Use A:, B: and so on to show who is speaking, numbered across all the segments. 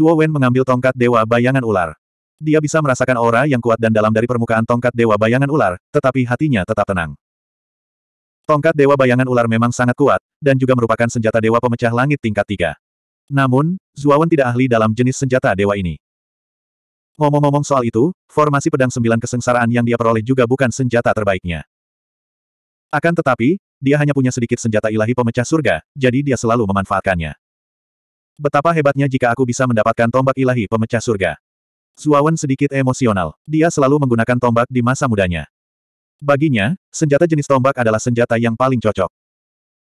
A: Zuo Wen mengambil tongkat Dewa Bayangan Ular. Dia bisa merasakan aura yang kuat dan dalam dari permukaan tongkat Dewa Bayangan Ular, tetapi hatinya tetap tenang. Tongkat Dewa Bayangan Ular memang sangat kuat, dan juga merupakan senjata Dewa Pemecah Langit tingkat tiga. Namun, Zuawan tidak ahli dalam jenis senjata dewa ini. Ngomong-ngomong soal itu, formasi pedang sembilan kesengsaraan yang dia peroleh juga bukan senjata terbaiknya. Akan tetapi, dia hanya punya sedikit senjata ilahi pemecah surga, jadi dia selalu memanfaatkannya. Betapa hebatnya jika aku bisa mendapatkan tombak ilahi pemecah surga. Zuawan sedikit emosional. Dia selalu menggunakan tombak di masa mudanya. Baginya, senjata jenis tombak adalah senjata yang paling cocok.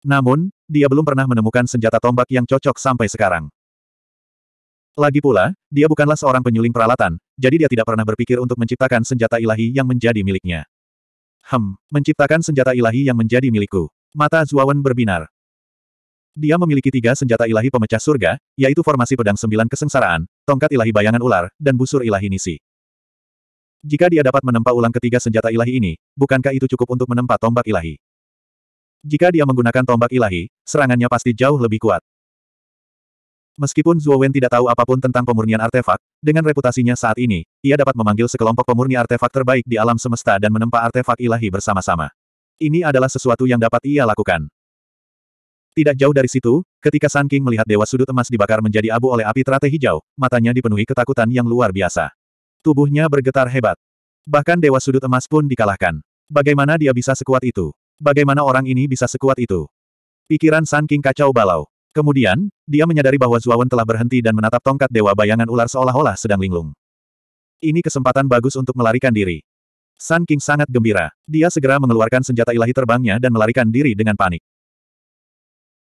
A: Namun, dia belum pernah menemukan senjata tombak yang cocok sampai sekarang. Lagi pula, dia bukanlah seorang penyuling peralatan, jadi dia tidak pernah berpikir untuk menciptakan senjata ilahi yang menjadi miliknya. Hem, menciptakan senjata ilahi yang menjadi milikku. Mata Zuawan berbinar. Dia memiliki tiga senjata ilahi pemecah surga, yaitu formasi pedang sembilan kesengsaraan, tongkat ilahi bayangan ular, dan busur ilahi nisi. Jika dia dapat menempa ulang ketiga senjata ilahi ini, bukankah itu cukup untuk menempa tombak ilahi? Jika dia menggunakan tombak ilahi, serangannya pasti jauh lebih kuat. Meskipun Zhuo Wen tidak tahu apapun tentang pemurnian artefak, dengan reputasinya saat ini, ia dapat memanggil sekelompok pemurni artefak terbaik di alam semesta dan menempa artefak ilahi bersama-sama. Ini adalah sesuatu yang dapat ia lakukan. Tidak jauh dari situ, ketika Sun King melihat dewa sudut emas dibakar menjadi abu oleh api teratai hijau, matanya dipenuhi ketakutan yang luar biasa. Tubuhnya bergetar hebat. Bahkan dewa sudut emas pun dikalahkan. Bagaimana dia bisa sekuat itu? Bagaimana orang ini bisa sekuat itu? Pikiran Sun King kacau balau. Kemudian, dia menyadari bahwa Zuawan telah berhenti dan menatap tongkat dewa bayangan ular seolah-olah sedang linglung. Ini kesempatan bagus untuk melarikan diri. Sun King sangat gembira. Dia segera mengeluarkan senjata ilahi terbangnya dan melarikan diri dengan panik.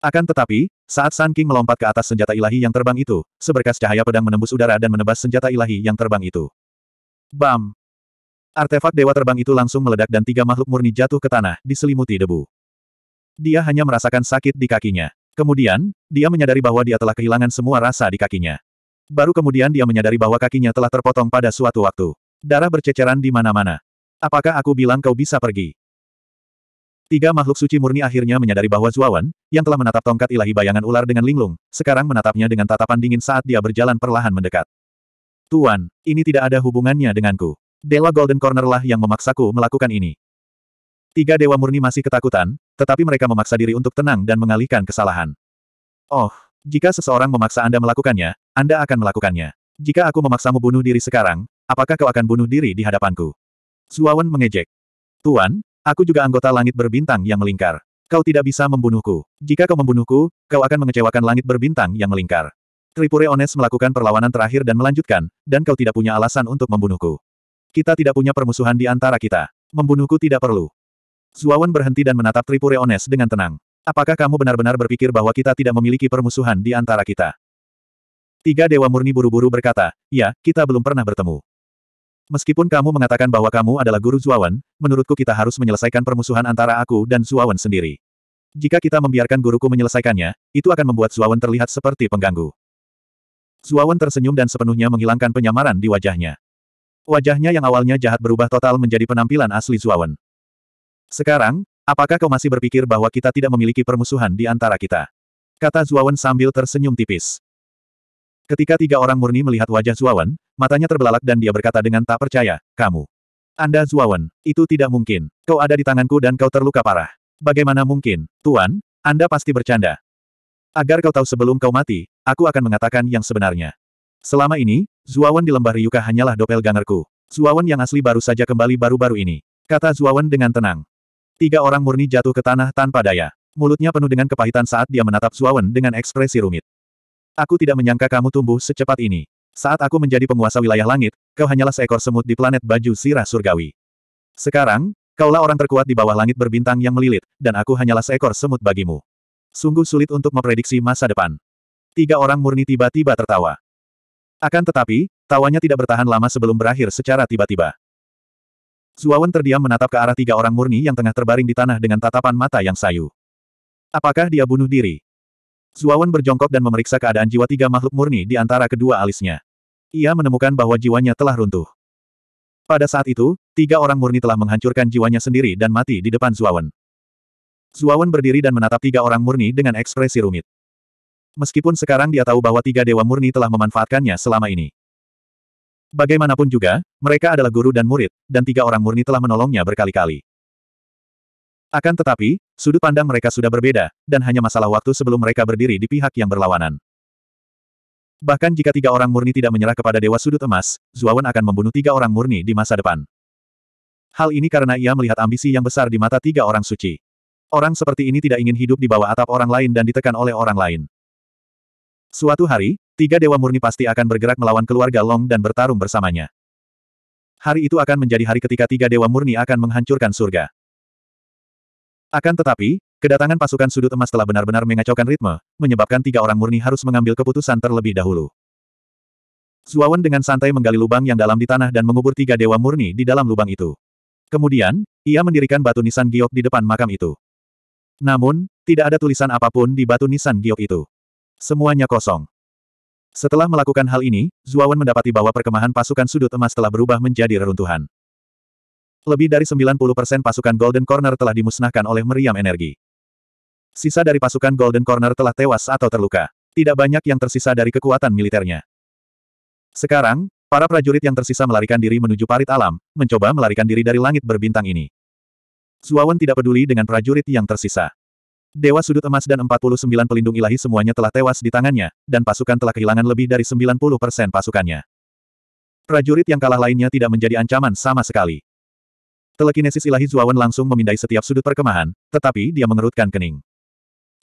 A: Akan tetapi, saat Sun King melompat ke atas senjata ilahi yang terbang itu, seberkas cahaya pedang menembus udara dan menebas senjata ilahi yang terbang itu. Bam! Artefak dewa terbang itu langsung meledak dan tiga makhluk murni jatuh ke tanah, diselimuti debu. Dia hanya merasakan sakit di kakinya. Kemudian, dia menyadari bahwa dia telah kehilangan semua rasa di kakinya. Baru kemudian dia menyadari bahwa kakinya telah terpotong pada suatu waktu. Darah berceceran di mana-mana. Apakah aku bilang kau bisa pergi? Tiga makhluk suci murni akhirnya menyadari bahwa Zuawan, yang telah menatap tongkat ilahi bayangan ular dengan linglung, sekarang menatapnya dengan tatapan dingin saat dia berjalan perlahan mendekat. Tuan, ini tidak ada hubungannya denganku. Dewa Golden Corner lah yang memaksaku melakukan ini. Tiga dewa murni masih ketakutan, tetapi mereka memaksa diri untuk tenang dan mengalihkan kesalahan. Oh, jika seseorang memaksa Anda melakukannya, Anda akan melakukannya. Jika aku memaksamu bunuh diri sekarang, apakah kau akan bunuh diri di hadapanku? Zuawan mengejek. Tuan, Aku juga anggota langit berbintang yang melingkar. Kau tidak bisa membunuhku. Jika kau membunuhku, kau akan mengecewakan langit berbintang yang melingkar. Tripure Ones melakukan perlawanan terakhir dan melanjutkan, dan kau tidak punya alasan untuk membunuhku. Kita tidak punya permusuhan di antara kita. Membunuhku tidak perlu. Zuawan berhenti dan menatap Tripure Ones dengan tenang. Apakah kamu benar-benar berpikir bahwa kita tidak memiliki permusuhan di antara kita? Tiga dewa murni buru-buru berkata, ya, kita belum pernah bertemu. Meskipun kamu mengatakan bahwa kamu adalah guru Zuawan, menurutku kita harus menyelesaikan permusuhan antara aku dan Zuawan sendiri. Jika kita membiarkan guruku menyelesaikannya, itu akan membuat Zuawan terlihat seperti pengganggu. Zuawan tersenyum dan sepenuhnya menghilangkan penyamaran di wajahnya. Wajahnya yang awalnya jahat berubah total menjadi penampilan asli Zuawan. Sekarang, apakah kau masih berpikir bahwa kita tidak memiliki permusuhan di antara kita? Kata Zuawan sambil tersenyum tipis. Ketika tiga orang murni melihat wajah Zuawan, matanya terbelalak dan dia berkata dengan tak percaya, kamu. Anda Zuawan, itu tidak mungkin. Kau ada di tanganku dan kau terluka parah. Bagaimana mungkin, Tuan? Anda pasti bercanda. Agar kau tahu sebelum kau mati, aku akan mengatakan yang sebenarnya. Selama ini, Zuawan di lembah Ryuka hanyalah doppelgangerku. Zuawan yang asli baru saja kembali baru-baru ini. Kata Zuawan dengan tenang. Tiga orang murni jatuh ke tanah tanpa daya. Mulutnya penuh dengan kepahitan saat dia menatap Zuawan dengan ekspresi rumit. Aku tidak menyangka kamu tumbuh secepat ini. Saat aku menjadi penguasa wilayah langit, kau hanyalah seekor semut di planet baju sirah surgawi. Sekarang, kaulah orang terkuat di bawah langit berbintang yang melilit, dan aku hanyalah seekor semut bagimu. Sungguh sulit untuk memprediksi masa depan. Tiga orang murni tiba-tiba tertawa. Akan tetapi, tawanya tidak bertahan lama sebelum berakhir secara tiba-tiba. Zuawan terdiam menatap ke arah tiga orang murni yang tengah terbaring di tanah dengan tatapan mata yang sayu. Apakah dia bunuh diri? Zuawan berjongkok dan memeriksa keadaan jiwa tiga makhluk murni di antara kedua alisnya. Ia menemukan bahwa jiwanya telah runtuh. Pada saat itu, tiga orang murni telah menghancurkan jiwanya sendiri dan mati di depan Zuawan. Zuawan berdiri dan menatap tiga orang murni dengan ekspresi rumit. Meskipun sekarang dia tahu bahwa tiga dewa murni telah memanfaatkannya selama ini. Bagaimanapun juga, mereka adalah guru dan murid, dan tiga orang murni telah menolongnya berkali-kali. Akan tetapi, sudut pandang mereka sudah berbeda, dan hanya masalah waktu sebelum mereka berdiri di pihak yang berlawanan. Bahkan jika tiga orang murni tidak menyerah kepada Dewa Sudut Emas, Zuawan akan membunuh tiga orang murni di masa depan. Hal ini karena ia melihat ambisi yang besar di mata tiga orang suci. Orang seperti ini tidak ingin hidup di bawah atap orang lain dan ditekan oleh orang lain. Suatu hari, tiga dewa murni pasti akan bergerak melawan keluarga Long dan bertarung bersamanya. Hari itu akan menjadi hari ketika tiga dewa murni akan menghancurkan surga. Akan tetapi, kedatangan pasukan sudut emas telah benar-benar mengacaukan ritme, menyebabkan tiga orang murni harus mengambil keputusan terlebih dahulu. Zuawan dengan santai menggali lubang yang dalam di tanah dan mengubur tiga dewa murni di dalam lubang itu. Kemudian, ia mendirikan batu nisan giok di depan makam itu. Namun, tidak ada tulisan apapun di batu nisan giok itu. Semuanya kosong. Setelah melakukan hal ini, Zuawan mendapati bahwa perkemahan pasukan sudut emas telah berubah menjadi reruntuhan. Lebih dari 90% pasukan Golden Corner telah dimusnahkan oleh meriam energi. Sisa dari pasukan Golden Corner telah tewas atau terluka. Tidak banyak yang tersisa dari kekuatan militernya. Sekarang, para prajurit yang tersisa melarikan diri menuju parit alam, mencoba melarikan diri dari langit berbintang ini. Zuawan tidak peduli dengan prajurit yang tersisa. Dewa Sudut Emas dan 49 pelindung ilahi semuanya telah tewas di tangannya, dan pasukan telah kehilangan lebih dari 90% pasukannya. Prajurit yang kalah lainnya tidak menjadi ancaman sama sekali. Telekinesis ilahi Zuawan langsung memindai setiap sudut perkemahan, tetapi dia mengerutkan kening.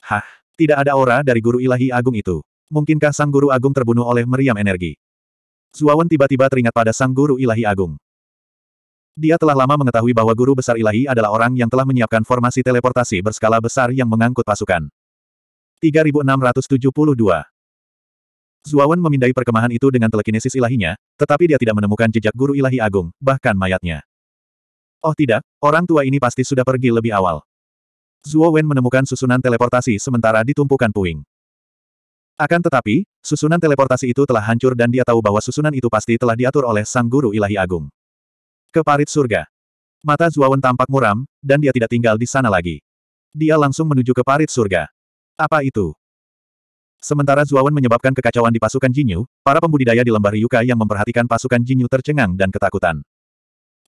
A: Hah, tidak ada aura dari guru ilahi agung itu. Mungkinkah sang guru agung terbunuh oleh meriam energi? Zuawan tiba-tiba teringat pada sang guru ilahi agung. Dia telah lama mengetahui bahwa guru besar ilahi adalah orang yang telah menyiapkan formasi teleportasi berskala besar yang mengangkut pasukan. 3672 Zuawan memindai perkemahan itu dengan telekinesis ilahinya, tetapi dia tidak menemukan jejak guru ilahi agung, bahkan mayatnya. Oh tidak, orang tua ini pasti sudah pergi lebih awal. Zhuo Wen menemukan susunan teleportasi sementara ditumpukan puing. Akan tetapi, susunan teleportasi itu telah hancur dan dia tahu bahwa susunan itu pasti telah diatur oleh Sang Guru Ilahi Agung. Ke parit surga. Mata Zhuo Wen tampak muram, dan dia tidak tinggal di sana lagi. Dia langsung menuju ke parit surga. Apa itu? Sementara Wen menyebabkan kekacauan di pasukan Jinyu, para pembudidaya di lembah Ryuka yang memperhatikan pasukan Jinyu tercengang dan ketakutan.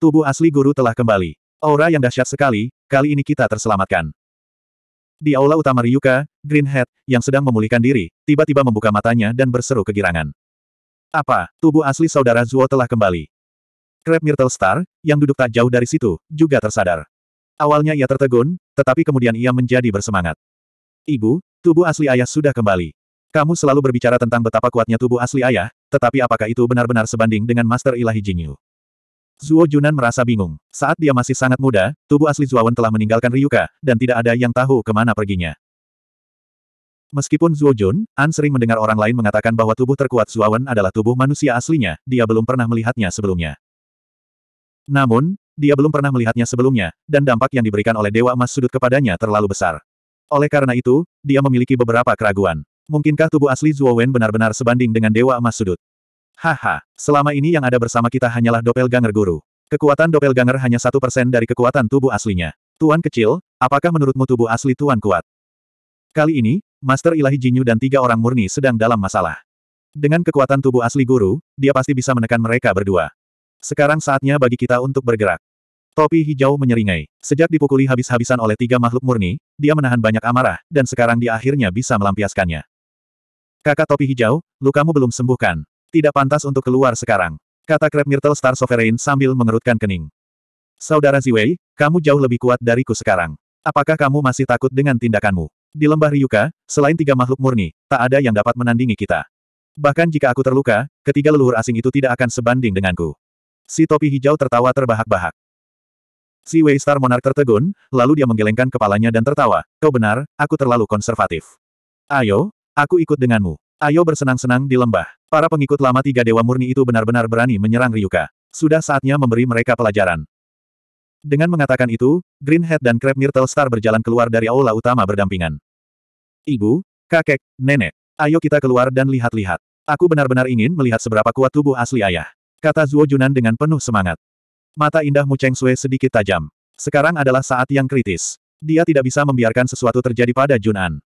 A: Tubuh asli guru telah kembali. Aura yang dahsyat sekali, kali ini kita terselamatkan. Di aula utama Ryuka, Green Hat, yang sedang memulihkan diri, tiba-tiba membuka matanya dan berseru kegirangan. Apa, tubuh asli saudara Zuo telah kembali? Crab Myrtle Star, yang duduk tak jauh dari situ, juga tersadar. Awalnya ia tertegun, tetapi kemudian ia menjadi bersemangat. Ibu, tubuh asli ayah sudah kembali. Kamu selalu berbicara tentang betapa kuatnya tubuh asli ayah, tetapi apakah itu benar-benar sebanding dengan Master Ilahi Jingyu? Zuo Junan merasa bingung. Saat dia masih sangat muda, tubuh asli Wen telah meninggalkan Ryuka, dan tidak ada yang tahu kemana perginya. Meskipun Zuo Jun, An sering mendengar orang lain mengatakan bahwa tubuh terkuat Wen adalah tubuh manusia aslinya, dia belum pernah melihatnya sebelumnya. Namun, dia belum pernah melihatnya sebelumnya, dan dampak yang diberikan oleh Dewa Emas Sudut kepadanya terlalu besar. Oleh karena itu, dia memiliki beberapa keraguan. Mungkinkah tubuh asli Wen benar-benar sebanding dengan Dewa Emas Sudut? Haha, selama ini yang ada bersama kita hanyalah doppelganger guru. Kekuatan doppelganger hanya satu persen dari kekuatan tubuh aslinya. Tuan kecil, apakah menurutmu tubuh asli Tuan kuat? Kali ini, Master Ilahi Jinyu dan tiga orang murni sedang dalam masalah. Dengan kekuatan tubuh asli guru, dia pasti bisa menekan mereka berdua. Sekarang saatnya bagi kita untuk bergerak. Topi hijau menyeringai. Sejak dipukuli habis-habisan oleh tiga makhluk murni, dia menahan banyak amarah, dan sekarang dia akhirnya bisa melampiaskannya. Kakak topi hijau, lukamu belum sembuhkan. Tidak pantas untuk keluar sekarang. Kata Crab Myrtle Star Sovereign sambil mengerutkan kening. Saudara Ziwei, kamu jauh lebih kuat dariku sekarang. Apakah kamu masih takut dengan tindakanmu? Di lembah Ryuka, selain tiga makhluk murni, tak ada yang dapat menandingi kita. Bahkan jika aku terluka, ketiga leluhur asing itu tidak akan sebanding denganku. Si topi hijau tertawa terbahak-bahak. Si Wei Star Monarch tertegun, lalu dia menggelengkan kepalanya dan tertawa. Kau benar, aku terlalu konservatif. Ayo, aku ikut denganmu. Ayo bersenang-senang di lembah. Para pengikut lama tiga dewa murni itu benar-benar berani menyerang Ryuka. Sudah saatnya memberi mereka pelajaran. Dengan mengatakan itu, Greenhead dan Crab Myrtle Star berjalan keluar dari aula utama berdampingan. Ibu, kakek, nenek, ayo kita keluar dan lihat-lihat. Aku benar-benar ingin melihat seberapa kuat tubuh asli ayah. Kata Zuo Junan dengan penuh semangat. Mata indah Mu Cheng Sui sedikit tajam. Sekarang adalah saat yang kritis. Dia tidak bisa membiarkan sesuatu terjadi pada Junan.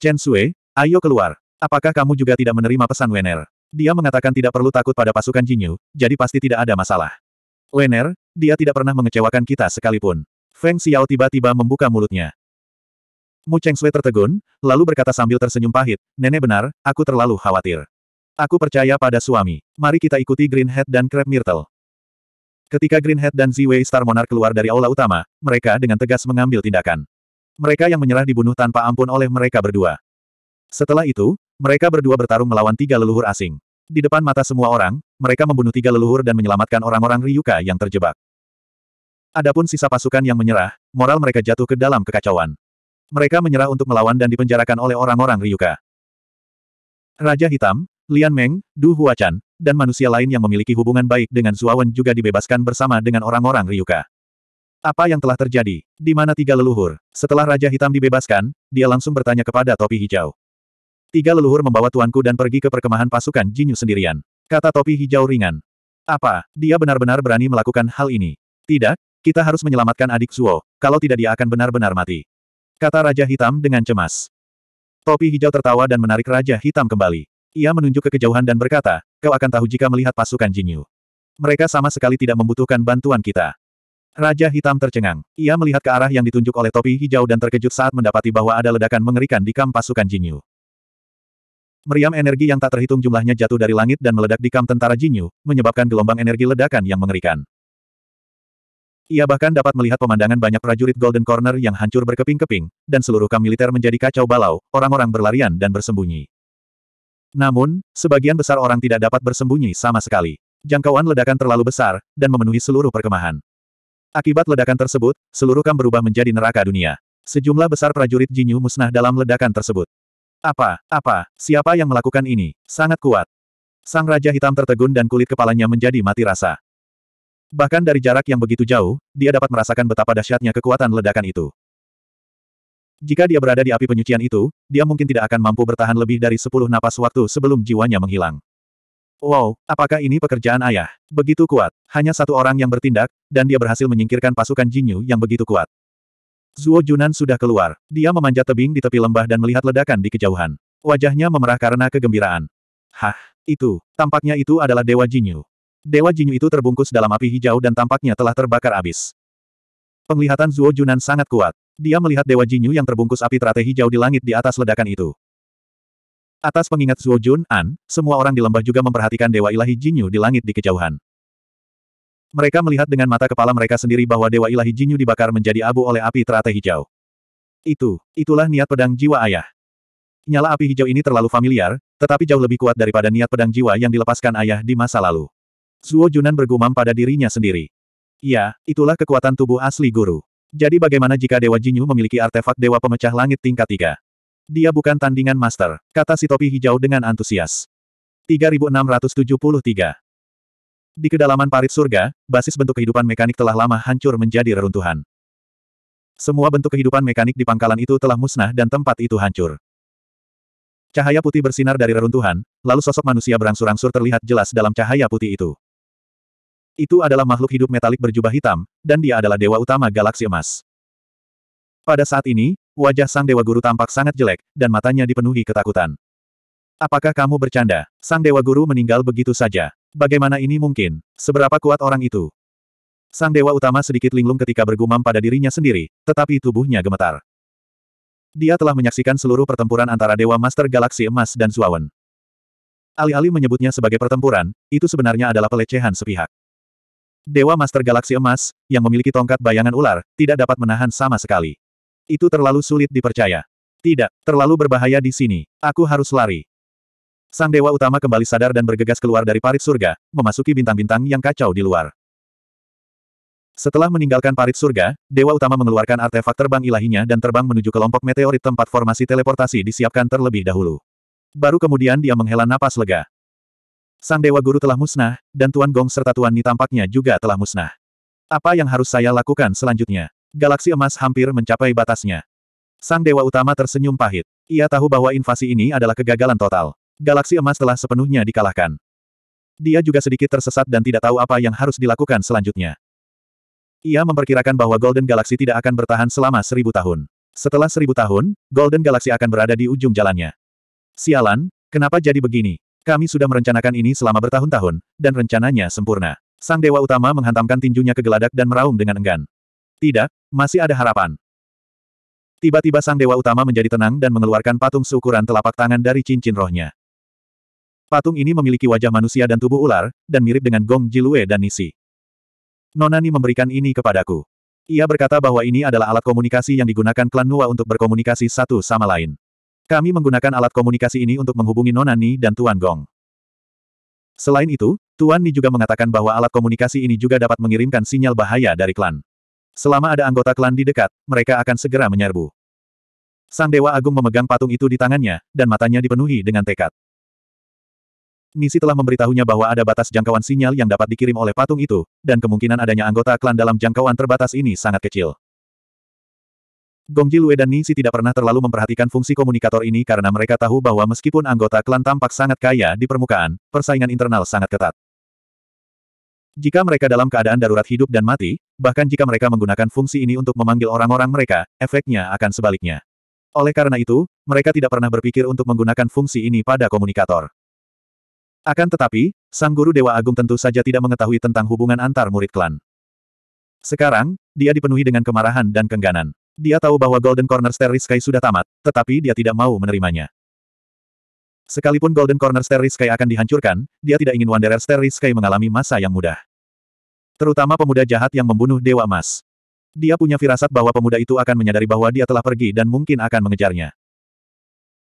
A: Chen Sui, ayo keluar. Apakah kamu juga tidak menerima pesan Wener? Dia mengatakan tidak perlu takut pada pasukan Jinyu, jadi pasti tidak ada masalah. Wener, dia tidak pernah mengecewakan kita sekalipun. Feng Xiao tiba-tiba membuka mulutnya. Mu Cheng Sui tertegun, lalu berkata sambil tersenyum pahit, Nenek benar, aku terlalu khawatir. Aku percaya pada suami. Mari kita ikuti Green Head dan Crab Myrtle. Ketika Green Head dan Ziwei Star Monarch keluar dari aula utama, mereka dengan tegas mengambil tindakan. Mereka yang menyerah dibunuh tanpa ampun oleh mereka berdua. Setelah itu, mereka berdua bertarung melawan tiga leluhur asing. Di depan mata semua orang, mereka membunuh tiga leluhur dan menyelamatkan orang-orang Ryuka yang terjebak. Adapun sisa pasukan yang menyerah, moral mereka jatuh ke dalam kekacauan. Mereka menyerah untuk melawan dan dipenjarakan oleh orang-orang Ryuka. Raja Hitam, Lian Meng, Du Huachan, dan manusia lain yang memiliki hubungan baik dengan Zuawan juga dibebaskan bersama dengan orang-orang Ryuka. Apa yang telah terjadi? Di mana tiga leluhur? Setelah Raja Hitam dibebaskan, dia langsung bertanya kepada topi hijau. Tiga leluhur membawa tuanku dan pergi ke perkemahan pasukan Jinyu sendirian. Kata topi hijau ringan. Apa, dia benar-benar berani melakukan hal ini? Tidak, kita harus menyelamatkan adik Zuo, kalau tidak dia akan benar-benar mati. Kata Raja Hitam dengan cemas. Topi hijau tertawa dan menarik Raja Hitam kembali. Ia menunjuk ke kejauhan dan berkata, kau akan tahu jika melihat pasukan Jinyu. Mereka sama sekali tidak membutuhkan bantuan kita. Raja Hitam tercengang. Ia melihat ke arah yang ditunjuk oleh topi hijau dan terkejut saat mendapati bahwa ada ledakan mengerikan di kamp pasukan Jinyu. Meriam energi yang tak terhitung jumlahnya jatuh dari langit dan meledak di kamp tentara Jinyu, menyebabkan gelombang energi ledakan yang mengerikan. Ia bahkan dapat melihat pemandangan banyak prajurit Golden Corner yang hancur berkeping-keping, dan seluruh kamp militer menjadi kacau balau, orang-orang berlarian dan bersembunyi. Namun, sebagian besar orang tidak dapat bersembunyi sama sekali. Jangkauan ledakan terlalu besar, dan memenuhi seluruh perkemahan. Akibat ledakan tersebut, seluruh kamp berubah menjadi neraka dunia. Sejumlah besar prajurit Jinyu musnah dalam ledakan tersebut. Apa, apa, siapa yang melakukan ini? Sangat kuat. Sang Raja Hitam tertegun dan kulit kepalanya menjadi mati rasa. Bahkan dari jarak yang begitu jauh, dia dapat merasakan betapa dahsyatnya kekuatan ledakan itu. Jika dia berada di api penyucian itu, dia mungkin tidak akan mampu bertahan lebih dari sepuluh napas waktu sebelum jiwanya menghilang. Wow, apakah ini pekerjaan ayah? Begitu kuat. Hanya satu orang yang bertindak, dan dia berhasil menyingkirkan pasukan Jinyu yang begitu kuat. Zuo Junan sudah keluar. Dia memanjat tebing di tepi lembah dan melihat ledakan di kejauhan. Wajahnya memerah karena kegembiraan. Hah, itu, tampaknya itu adalah Dewa Jinyu. Dewa Jinyu itu terbungkus dalam api hijau dan tampaknya telah terbakar abis. Penglihatan Zuo Junan sangat kuat. Dia melihat Dewa Jinyu yang terbungkus api teratai hijau di langit di atas ledakan itu. Atas pengingat Zuo Jun, An, semua orang di lembah juga memperhatikan Dewa Ilahi Jinyu di langit di kejauhan. Mereka melihat dengan mata kepala mereka sendiri bahwa Dewa Ilahi Jinyu dibakar menjadi abu oleh api teratai hijau. Itu, itulah niat pedang jiwa ayah. Nyala api hijau ini terlalu familiar, tetapi jauh lebih kuat daripada niat pedang jiwa yang dilepaskan ayah di masa lalu. Zuo Junan bergumam pada dirinya sendiri. Ya, itulah kekuatan tubuh asli guru. Jadi bagaimana jika Dewa Jinyu memiliki artefak Dewa Pemecah Langit tingkat 3? Dia bukan tandingan master, kata si topi hijau dengan antusias. 3673. Di kedalaman parit surga, basis bentuk kehidupan mekanik telah lama hancur menjadi reruntuhan. Semua bentuk kehidupan mekanik di pangkalan itu telah musnah dan tempat itu hancur. Cahaya putih bersinar dari reruntuhan, lalu sosok manusia berangsur-angsur terlihat jelas dalam cahaya putih itu. Itu adalah makhluk hidup metalik berjubah hitam, dan dia adalah dewa utama galaksi emas. Pada saat ini, wajah sang dewa guru tampak sangat jelek, dan matanya dipenuhi ketakutan. Apakah kamu bercanda? Sang dewa guru meninggal begitu saja. Bagaimana ini mungkin? Seberapa kuat orang itu? Sang Dewa Utama sedikit linglung ketika bergumam pada dirinya sendiri, tetapi tubuhnya gemetar. Dia telah menyaksikan seluruh pertempuran antara Dewa Master Galaksi Emas dan Zuawan. Alih-alih menyebutnya sebagai pertempuran, itu sebenarnya adalah pelecehan sepihak. Dewa Master Galaksi Emas, yang memiliki tongkat bayangan ular, tidak dapat menahan sama sekali. Itu terlalu sulit dipercaya. Tidak, terlalu berbahaya di sini. Aku harus lari. Sang Dewa Utama kembali sadar dan bergegas keluar dari parit surga, memasuki bintang-bintang yang kacau di luar. Setelah meninggalkan parit surga, Dewa Utama mengeluarkan artefak terbang ilahinya dan terbang menuju kelompok meteorit tempat formasi teleportasi disiapkan terlebih dahulu. Baru kemudian dia menghela napas lega. Sang Dewa Guru telah musnah, dan Tuan Gong serta Tuan Ni tampaknya juga telah musnah. Apa yang harus saya lakukan selanjutnya? Galaksi emas hampir mencapai batasnya. Sang Dewa Utama tersenyum pahit. Ia tahu bahwa invasi ini adalah kegagalan total. Galaksi emas telah sepenuhnya dikalahkan. Dia juga sedikit tersesat dan tidak tahu apa yang harus dilakukan selanjutnya. Ia memperkirakan bahwa Golden Galaxy tidak akan bertahan selama seribu tahun. Setelah seribu tahun, Golden Galaxy akan berada di ujung jalannya. Sialan, kenapa jadi begini? Kami sudah merencanakan ini selama bertahun-tahun, dan rencananya sempurna. Sang Dewa Utama menghantamkan tinjunya ke geladak dan meraung dengan enggan. Tidak, masih ada harapan. Tiba-tiba Sang Dewa Utama menjadi tenang dan mengeluarkan patung seukuran telapak tangan dari cincin rohnya. Patung ini memiliki wajah manusia dan tubuh ular, dan mirip dengan Gong Jilue dan Nisi. Nonani memberikan ini kepadaku. Ia berkata bahwa ini adalah alat komunikasi yang digunakan klan Nua untuk berkomunikasi satu sama lain. Kami menggunakan alat komunikasi ini untuk menghubungi Nonani dan Tuan Gong. Selain itu, Tuan Ni juga mengatakan bahwa alat komunikasi ini juga dapat mengirimkan sinyal bahaya dari klan. Selama ada anggota klan di dekat, mereka akan segera menyerbu. Sang Dewa Agung memegang patung itu di tangannya, dan matanya dipenuhi dengan tekad. Nisi telah memberitahunya bahwa ada batas jangkauan sinyal yang dapat dikirim oleh patung itu, dan kemungkinan adanya anggota klan dalam jangkauan terbatas ini sangat kecil. Gongji Jilue dan Nisi tidak pernah terlalu memperhatikan fungsi komunikator ini karena mereka tahu bahwa meskipun anggota klan tampak sangat kaya di permukaan, persaingan internal sangat ketat. Jika mereka dalam keadaan darurat hidup dan mati, bahkan jika mereka menggunakan fungsi ini untuk memanggil orang-orang mereka, efeknya akan sebaliknya. Oleh karena itu, mereka tidak pernah berpikir untuk menggunakan fungsi ini pada komunikator. Akan tetapi, sang guru Dewa Agung tentu saja tidak mengetahui tentang hubungan antar murid klan. Sekarang, dia dipenuhi dengan kemarahan dan kengganan. Dia tahu bahwa Golden Corner Stair Sky sudah tamat, tetapi dia tidak mau menerimanya. Sekalipun Golden Corner Stair Sky akan dihancurkan, dia tidak ingin Wanderer Stair Sky mengalami masa yang mudah. Terutama pemuda jahat yang membunuh Dewa emas. Dia punya firasat bahwa pemuda itu akan menyadari bahwa dia telah pergi dan mungkin akan mengejarnya.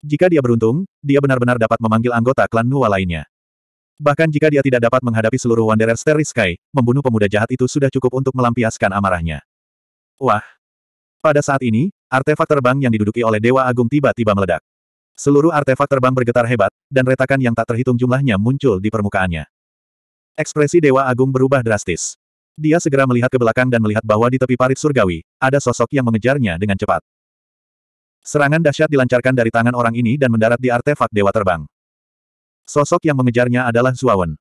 A: Jika dia beruntung, dia benar-benar dapat memanggil anggota klan Nuwa lainnya. Bahkan jika dia tidak dapat menghadapi seluruh Wanderer Starry Sky, membunuh pemuda jahat itu sudah cukup untuk melampiaskan amarahnya. Wah! Pada saat ini, artefak terbang yang diduduki oleh Dewa Agung tiba-tiba meledak. Seluruh artefak terbang bergetar hebat, dan retakan yang tak terhitung jumlahnya muncul di permukaannya. Ekspresi Dewa Agung berubah drastis. Dia segera melihat ke belakang dan melihat bahwa di tepi parit surgawi, ada sosok yang mengejarnya dengan cepat. Serangan dahsyat dilancarkan dari tangan orang ini dan mendarat di artefak Dewa Terbang. Sosok yang mengejarnya adalah Zuawan.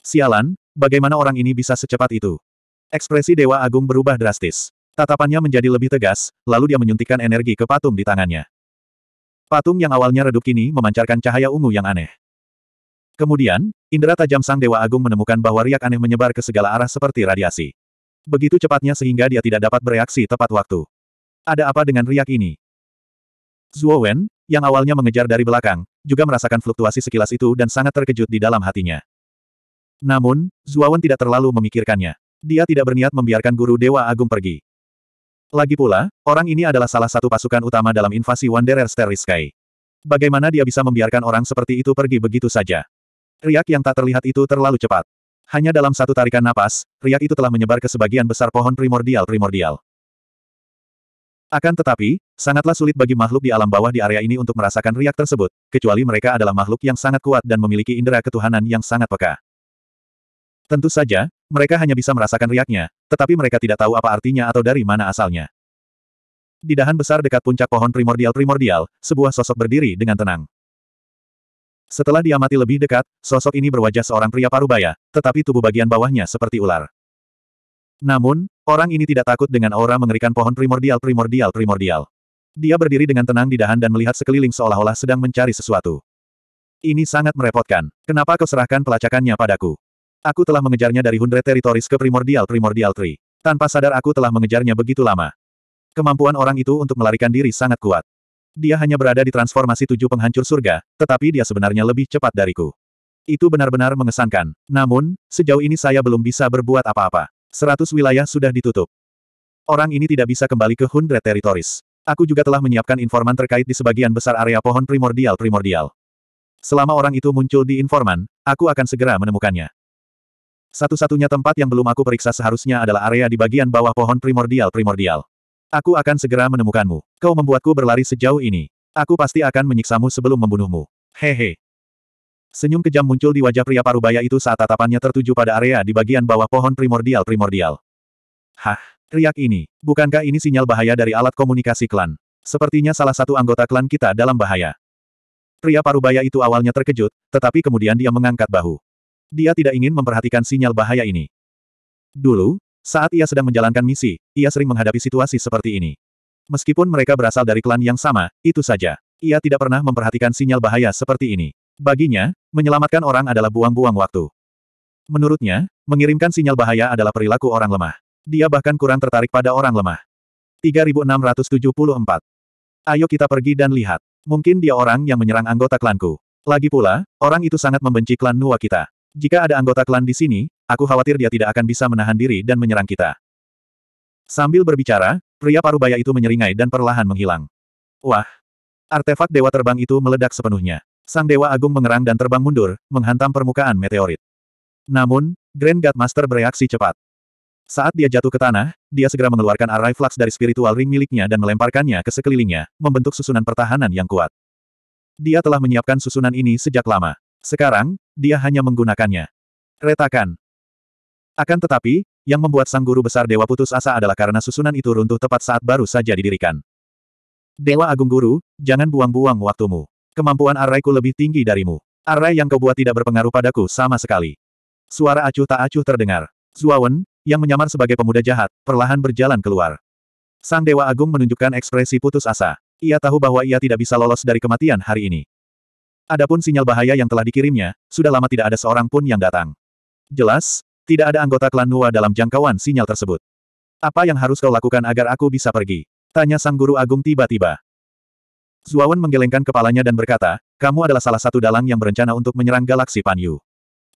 A: Sialan, bagaimana orang ini bisa secepat itu? Ekspresi Dewa Agung berubah drastis. Tatapannya menjadi lebih tegas, lalu dia menyuntikkan energi ke patung di tangannya. Patung yang awalnya redup kini memancarkan cahaya ungu yang aneh. Kemudian, indera tajam Sang Dewa Agung menemukan bahwa riak aneh menyebar ke segala arah seperti radiasi. Begitu cepatnya sehingga dia tidak dapat bereaksi tepat waktu. Ada apa dengan riak ini? Zuo Wen, yang awalnya mengejar dari belakang, juga merasakan fluktuasi sekilas itu dan sangat terkejut di dalam hatinya. Namun, Zuawan tidak terlalu memikirkannya. Dia tidak berniat membiarkan guru Dewa Agung pergi. Lagi pula, orang ini adalah salah satu pasukan utama dalam invasi Wanderer Starry Sky. Bagaimana dia bisa membiarkan orang seperti itu pergi begitu saja? Riak yang tak terlihat itu terlalu cepat. Hanya dalam satu tarikan napas, riak itu telah menyebar ke sebagian besar pohon primordial-primordial. Akan tetapi, sangatlah sulit bagi makhluk di alam bawah di area ini untuk merasakan riak tersebut, kecuali mereka adalah makhluk yang sangat kuat dan memiliki indera ketuhanan yang sangat peka. Tentu saja, mereka hanya bisa merasakan riaknya, tetapi mereka tidak tahu apa artinya atau dari mana asalnya. Di dahan besar dekat puncak pohon primordial-primordial, sebuah sosok berdiri dengan tenang. Setelah diamati lebih dekat, sosok ini berwajah seorang pria parubaya, tetapi tubuh bagian bawahnya seperti ular. Namun, orang ini tidak takut dengan aura mengerikan pohon primordial primordial primordial. Dia berdiri dengan tenang di dahan dan melihat sekeliling seolah-olah sedang mencari sesuatu. Ini sangat merepotkan. Kenapa kau serahkan pelacakannya padaku? Aku telah mengejarnya dari Hundred teritoris ke Primordial Primordial Tree. Tanpa sadar aku telah mengejarnya begitu lama. Kemampuan orang itu untuk melarikan diri sangat kuat. Dia hanya berada di transformasi tujuh penghancur surga, tetapi dia sebenarnya lebih cepat dariku. Itu benar-benar mengesankan. Namun, sejauh ini saya belum bisa berbuat apa-apa. Seratus wilayah sudah ditutup. Orang ini tidak bisa kembali ke Hundred Territories. Aku juga telah menyiapkan informan terkait di sebagian besar area pohon primordial-primordial. Selama orang itu muncul di informan, aku akan segera menemukannya. Satu-satunya tempat yang belum aku periksa seharusnya adalah area di bagian bawah pohon primordial-primordial. Aku akan segera menemukanmu. Kau membuatku berlari sejauh ini. Aku pasti akan menyiksamu sebelum membunuhmu. Hehe. Senyum kejam muncul di wajah pria parubaya itu saat tatapannya tertuju pada area di bagian bawah pohon primordial-primordial. Hah, riak ini, bukankah ini sinyal bahaya dari alat komunikasi klan? Sepertinya salah satu anggota klan kita dalam bahaya. Pria parubaya itu awalnya terkejut, tetapi kemudian dia mengangkat bahu. Dia tidak ingin memperhatikan sinyal bahaya ini. Dulu, saat ia sedang menjalankan misi, ia sering menghadapi situasi seperti ini. Meskipun mereka berasal dari klan yang sama, itu saja. Ia tidak pernah memperhatikan sinyal bahaya seperti ini. Baginya, menyelamatkan orang adalah buang-buang waktu. Menurutnya, mengirimkan sinyal bahaya adalah perilaku orang lemah. Dia bahkan kurang tertarik pada orang lemah. 3674. Ayo kita pergi dan lihat. Mungkin dia orang yang menyerang anggota klanku. Lagi pula, orang itu sangat membenci klan Nuwa kita. Jika ada anggota klan di sini, aku khawatir dia tidak akan bisa menahan diri dan menyerang kita. Sambil berbicara, pria parubaya itu menyeringai dan perlahan menghilang. Wah! Artefak dewa terbang itu meledak sepenuhnya. Sang Dewa Agung mengerang dan terbang mundur, menghantam permukaan meteorit. Namun, Grand God Master bereaksi cepat. Saat dia jatuh ke tanah, dia segera mengeluarkan array flux dari spiritual ring miliknya dan melemparkannya ke sekelilingnya, membentuk susunan pertahanan yang kuat. Dia telah menyiapkan susunan ini sejak lama. Sekarang, dia hanya menggunakannya. Retakan. Akan tetapi, yang membuat sang guru besar Dewa putus asa adalah karena susunan itu runtuh tepat saat baru saja didirikan. Dewa Agung Guru, jangan buang-buang waktumu. Kemampuan arrayku lebih tinggi darimu. Array yang kau buat tidak berpengaruh padaku sama sekali. Suara acuh tak acuh terdengar. Zuawan, yang menyamar sebagai pemuda jahat, perlahan berjalan keluar. Sang Dewa Agung menunjukkan ekspresi putus asa. Ia tahu bahwa ia tidak bisa lolos dari kematian hari ini. Adapun sinyal bahaya yang telah dikirimnya, sudah lama tidak ada seorang pun yang datang. Jelas, tidak ada anggota klan Nua dalam jangkauan sinyal tersebut. Apa yang harus kau lakukan agar aku bisa pergi? Tanya sang guru agung tiba-tiba. Zuawan menggelengkan kepalanya dan berkata, kamu adalah salah satu dalang yang berencana untuk menyerang galaksi Panyu.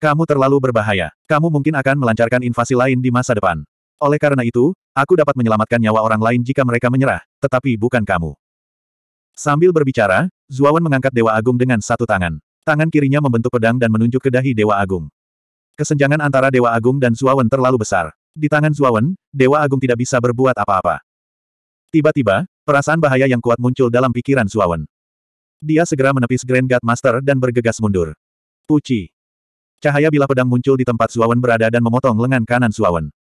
A: Kamu terlalu berbahaya. Kamu mungkin akan melancarkan invasi lain di masa depan. Oleh karena itu, aku dapat menyelamatkan nyawa orang lain jika mereka menyerah, tetapi bukan kamu. Sambil berbicara, Zuawan mengangkat Dewa Agung dengan satu tangan. Tangan kirinya membentuk pedang dan menunjuk ke dahi Dewa Agung. Kesenjangan antara Dewa Agung dan Zuawan terlalu besar. Di tangan Zuawan, Dewa Agung tidak bisa berbuat apa-apa. Tiba-tiba, Perasaan bahaya yang kuat muncul dalam pikiran Zuawan. Dia segera menepis Grand God Master dan bergegas mundur. Puci. Cahaya bila pedang muncul di tempat Zuawan berada dan memotong lengan kanan Zuawan.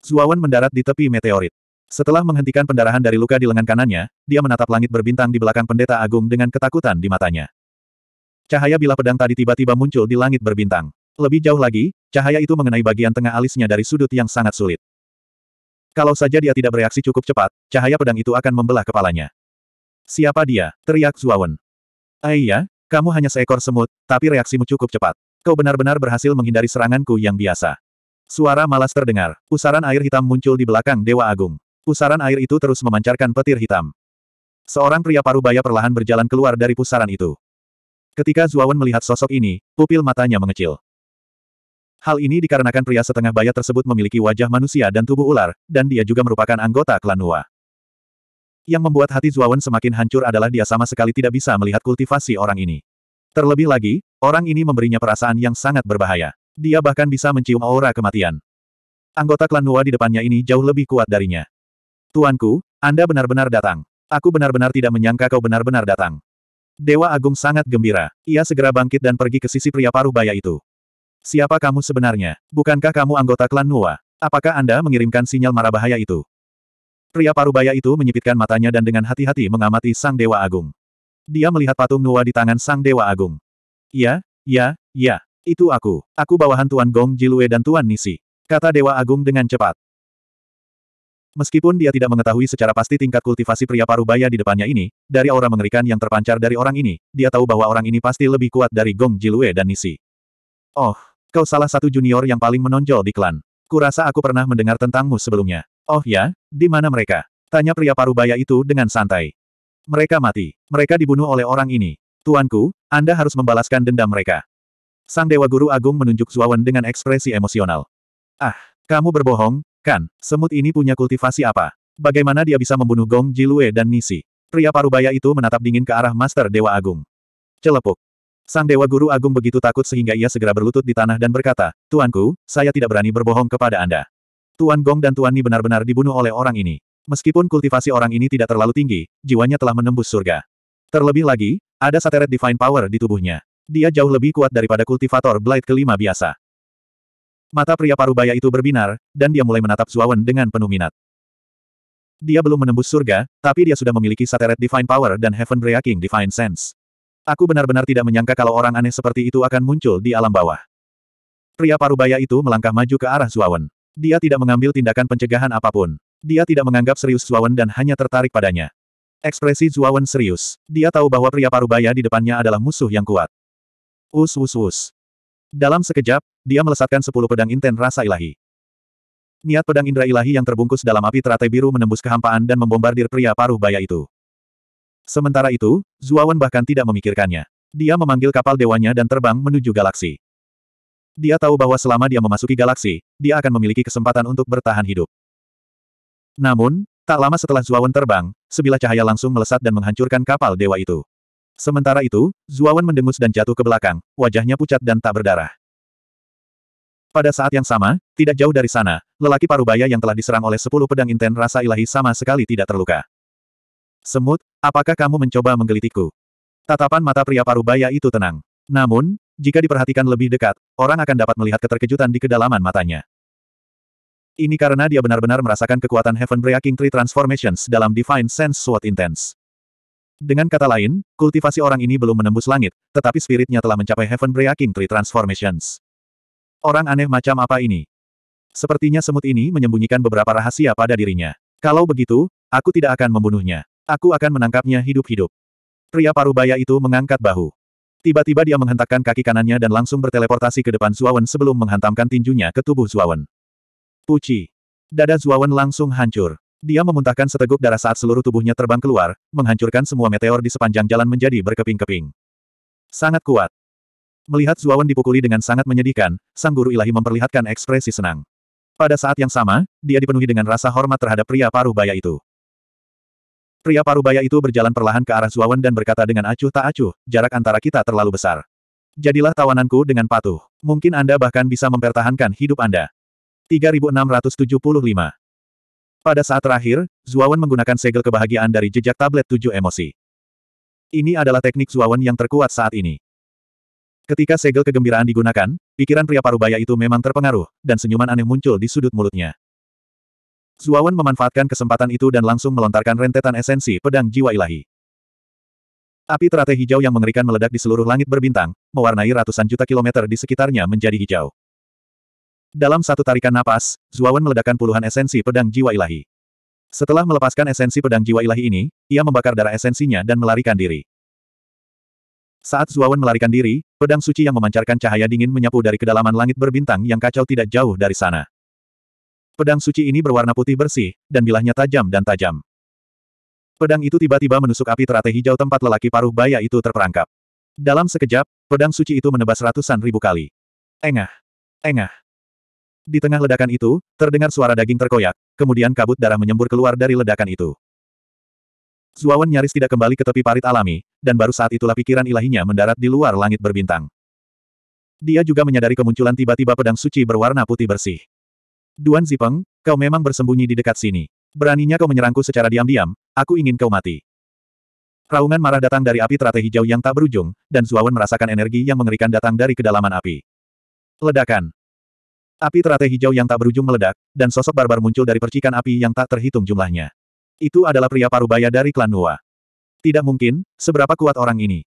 A: Zuawan mendarat di tepi meteorit. Setelah menghentikan pendarahan dari luka di lengan kanannya, dia menatap langit berbintang di belakang pendeta agung dengan ketakutan di matanya. Cahaya bila pedang tadi tiba-tiba muncul di langit berbintang. Lebih jauh lagi, cahaya itu mengenai bagian tengah alisnya dari sudut yang sangat sulit. Kalau saja dia tidak bereaksi cukup cepat, cahaya pedang itu akan membelah kepalanya. Siapa dia? Teriak Zuawan. Aiyah, eh, kamu hanya seekor semut, tapi reaksimu cukup cepat. Kau benar-benar berhasil menghindari seranganku yang biasa. Suara malas terdengar. Pusaran air hitam muncul di belakang Dewa Agung. Pusaran air itu terus memancarkan petir hitam. Seorang pria parubaya perlahan berjalan keluar dari pusaran itu. Ketika Zuawan melihat sosok ini, pupil matanya mengecil. Hal ini dikarenakan pria setengah bayat tersebut memiliki wajah manusia dan tubuh ular, dan dia juga merupakan anggota klan Nua. Yang membuat hati Zuawan semakin hancur adalah dia sama sekali tidak bisa melihat kultivasi orang ini. Terlebih lagi, orang ini memberinya perasaan yang sangat berbahaya. Dia bahkan bisa mencium aura kematian. Anggota klan Nua di depannya ini jauh lebih kuat darinya. Tuanku, Anda benar-benar datang. Aku benar-benar tidak menyangka kau benar-benar datang. Dewa Agung sangat gembira. Ia segera bangkit dan pergi ke sisi pria paruh baya itu. Siapa kamu sebenarnya? Bukankah kamu anggota klan Nua? Apakah Anda mengirimkan sinyal mara bahaya itu? Pria parubaya itu menyipitkan matanya dan dengan hati-hati mengamati Sang Dewa Agung. Dia melihat patung Nua di tangan Sang Dewa Agung. Ya, ya, ya, itu aku. Aku bawahan Tuan Gong Jilue dan Tuan Nisi. Kata Dewa Agung dengan cepat. Meskipun dia tidak mengetahui secara pasti tingkat kultivasi pria parubaya di depannya ini, dari aura mengerikan yang terpancar dari orang ini, dia tahu bahwa orang ini pasti lebih kuat dari Gong Jilue dan Nisi. Oh, Kau salah satu junior yang paling menonjol di klan. Kurasa aku pernah mendengar tentangmu sebelumnya. Oh ya, di mana mereka? Tanya pria parubaya itu dengan santai. Mereka mati. Mereka dibunuh oleh orang ini. Tuanku, Anda harus membalaskan dendam mereka. Sang Dewa Guru Agung menunjuk Zuawan dengan ekspresi emosional. Ah, kamu berbohong, kan? Semut ini punya kultivasi apa? Bagaimana dia bisa membunuh Gong Jilue dan Nisi? Pria parubaya itu menatap dingin ke arah Master Dewa Agung. Celepuk. Sang Dewa Guru Agung begitu takut sehingga ia segera berlutut di tanah dan berkata, Tuanku, saya tidak berani berbohong kepada Anda. Tuan Gong dan Tuan Ni benar-benar dibunuh oleh orang ini. Meskipun kultivasi orang ini tidak terlalu tinggi, jiwanya telah menembus surga. Terlebih lagi, ada sateret divine power di tubuhnya. Dia jauh lebih kuat daripada kultivator Blight kelima biasa. Mata pria parubaya itu berbinar, dan dia mulai menatap Zuawan dengan penuh minat. Dia belum menembus surga, tapi dia sudah memiliki sateret divine power dan heaven breaking divine sense. Aku benar-benar tidak menyangka kalau orang aneh seperti itu akan muncul di alam bawah. Pria parubaya itu melangkah maju ke arah Zuawan. Dia tidak mengambil tindakan pencegahan apapun. Dia tidak menganggap serius Zuawan dan hanya tertarik padanya. Ekspresi Zuawan serius. Dia tahu bahwa pria parubaya di depannya adalah musuh yang kuat. Us us us. Dalam sekejap, dia melesatkan sepuluh pedang inten rasa ilahi. Niat pedang indra ilahi yang terbungkus dalam api teratai biru menembus kehampaan dan membombardir pria paruh baya itu. Sementara itu, Zuawan bahkan tidak memikirkannya. Dia memanggil kapal dewanya dan terbang menuju galaksi. Dia tahu bahwa selama dia memasuki galaksi, dia akan memiliki kesempatan untuk bertahan hidup. Namun, tak lama setelah Zuawan terbang, sebilah cahaya langsung melesat dan menghancurkan kapal dewa itu. Sementara itu, Zuawan mendengus dan jatuh ke belakang, wajahnya pucat dan tak berdarah. Pada saat yang sama, tidak jauh dari sana, lelaki parubaya yang telah diserang oleh sepuluh pedang inten rasa ilahi sama sekali tidak terluka. Semut, apakah kamu mencoba menggelitiku? Tatapan mata pria parubaya itu tenang. Namun, jika diperhatikan lebih dekat, orang akan dapat melihat keterkejutan di kedalaman matanya. Ini karena dia benar-benar merasakan kekuatan Heaven Breaking Tree Transformations dalam Divine Sense Sword Intense. Dengan kata lain, kultivasi orang ini belum menembus langit, tetapi spiritnya telah mencapai Heaven Breaking Tree Transformations. Orang aneh macam apa ini? Sepertinya semut ini menyembunyikan beberapa rahasia pada dirinya. Kalau begitu, aku tidak akan membunuhnya. Aku akan menangkapnya hidup-hidup. Pria parubaya itu mengangkat bahu. Tiba-tiba dia menghentakkan kaki kanannya dan langsung berteleportasi ke depan Zuawan sebelum menghantamkan tinjunya ke tubuh Zuawan. Puci. Dada Zuawan langsung hancur. Dia memuntahkan seteguk darah saat seluruh tubuhnya terbang keluar, menghancurkan semua meteor di sepanjang jalan menjadi berkeping-keping. Sangat kuat. Melihat Zuawan dipukuli dengan sangat menyedihkan, sang guru ilahi memperlihatkan ekspresi senang. Pada saat yang sama, dia dipenuhi dengan rasa hormat terhadap pria paruh baya itu. Pria parubaya itu berjalan perlahan ke arah Zuawan dan berkata dengan acuh tak acuh, jarak antara kita terlalu besar. Jadilah tawananku dengan patuh. Mungkin Anda bahkan bisa mempertahankan hidup Anda. 3675 Pada saat terakhir, Zuawan menggunakan segel kebahagiaan dari jejak tablet tujuh emosi. Ini adalah teknik Zuawan yang terkuat saat ini. Ketika segel kegembiraan digunakan, pikiran pria parubaya itu memang terpengaruh, dan senyuman aneh muncul di sudut mulutnya. Zuawan memanfaatkan kesempatan itu dan langsung melontarkan rentetan esensi pedang jiwa ilahi. Api teratai hijau yang mengerikan meledak di seluruh langit berbintang, mewarnai ratusan juta kilometer di sekitarnya menjadi hijau. Dalam satu tarikan napas, Zuawan meledakkan puluhan esensi pedang jiwa ilahi. Setelah melepaskan esensi pedang jiwa ilahi ini, ia membakar darah esensinya dan melarikan diri. Saat Zuawan melarikan diri, pedang suci yang memancarkan cahaya dingin menyapu dari kedalaman langit berbintang yang kacau tidak jauh dari sana. Pedang suci ini berwarna putih bersih, dan bilahnya tajam dan tajam. Pedang itu tiba-tiba menusuk api teratai hijau tempat lelaki paruh baya itu terperangkap. Dalam sekejap, pedang suci itu menebas ratusan ribu kali. Engah! Engah! Di tengah ledakan itu, terdengar suara daging terkoyak, kemudian kabut darah menyembur keluar dari ledakan itu. Zuawan nyaris tidak kembali ke tepi parit alami, dan baru saat itulah pikiran ilahinya mendarat di luar langit berbintang. Dia juga menyadari kemunculan tiba-tiba pedang suci berwarna putih bersih. Duan Zipeng, kau memang bersembunyi di dekat sini. Beraninya kau menyerangku secara diam-diam, aku ingin kau mati. Raungan marah datang dari api teratai hijau yang tak berujung, dan Zuawan merasakan energi yang mengerikan datang dari kedalaman api. Ledakan. Api teratai hijau yang tak berujung meledak, dan sosok barbar muncul dari percikan api yang tak terhitung jumlahnya. Itu adalah pria parubaya dari klan Nua. Tidak mungkin, seberapa kuat orang ini.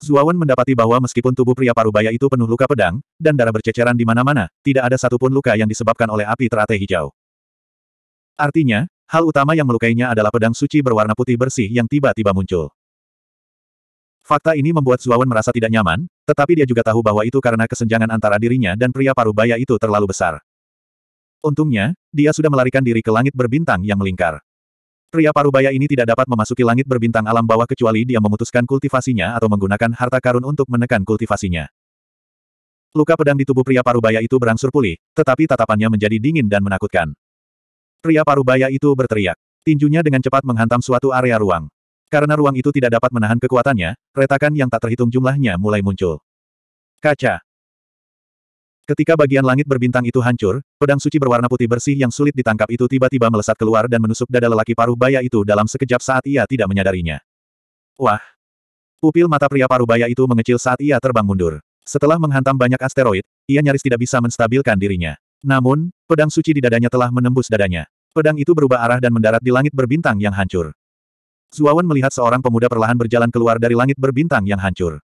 A: Zuawan mendapati bahwa meskipun tubuh pria parubaya itu penuh luka pedang, dan darah berceceran di mana-mana, tidak ada satupun luka yang disebabkan oleh api teratai hijau. Artinya, hal utama yang melukainya adalah pedang suci berwarna putih bersih yang tiba-tiba muncul. Fakta ini membuat Zuawan merasa tidak nyaman, tetapi dia juga tahu bahwa itu karena kesenjangan antara dirinya dan pria parubaya itu terlalu besar. Untungnya, dia sudah melarikan diri ke langit berbintang yang melingkar. Pria parubaya ini tidak dapat memasuki langit berbintang alam bawah kecuali dia memutuskan kultivasinya atau menggunakan harta karun untuk menekan kultivasinya. Luka pedang di tubuh pria parubaya itu berangsur pulih, tetapi tatapannya menjadi dingin dan menakutkan. Pria parubaya itu berteriak. Tinjunya dengan cepat menghantam suatu area ruang. Karena ruang itu tidak dapat menahan kekuatannya, retakan yang tak terhitung jumlahnya mulai muncul. Kaca. Ketika bagian langit berbintang itu hancur, pedang suci berwarna putih bersih yang sulit ditangkap itu tiba-tiba melesat keluar dan menusuk dada lelaki paruh baya itu dalam sekejap saat ia tidak menyadarinya. Wah! Pupil mata pria paruh baya itu mengecil saat ia terbang mundur. Setelah menghantam banyak asteroid, ia nyaris tidak bisa menstabilkan dirinya. Namun, pedang suci di dadanya telah menembus dadanya. Pedang itu berubah arah dan mendarat di langit berbintang yang hancur. Zuawan melihat seorang pemuda perlahan berjalan keluar dari langit berbintang yang hancur.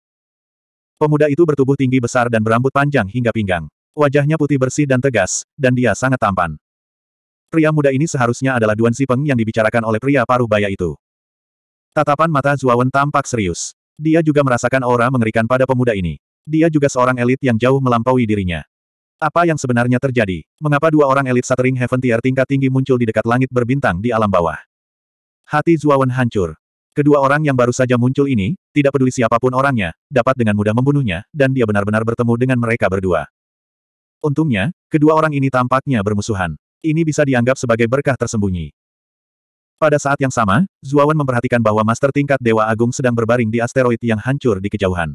A: Pemuda itu bertubuh tinggi besar dan berambut panjang hingga pinggang. Wajahnya putih bersih dan tegas, dan dia sangat tampan. Pria muda ini seharusnya adalah Duan Sipeng yang dibicarakan oleh pria paruh baya itu. Tatapan mata Zuawan tampak serius. Dia juga merasakan aura mengerikan pada pemuda ini. Dia juga seorang elit yang jauh melampaui dirinya. Apa yang sebenarnya terjadi? Mengapa dua orang elit Satering Heaven Tier tingkat tinggi muncul di dekat langit berbintang di alam bawah? Hati Zuawan hancur. Kedua orang yang baru saja muncul ini, tidak peduli siapapun orangnya, dapat dengan mudah membunuhnya, dan dia benar-benar bertemu dengan mereka berdua. Untungnya, kedua orang ini tampaknya bermusuhan. Ini bisa dianggap sebagai berkah tersembunyi. Pada saat yang sama, Zuawan memperhatikan bahwa master tingkat Dewa Agung sedang berbaring di asteroid yang hancur di kejauhan.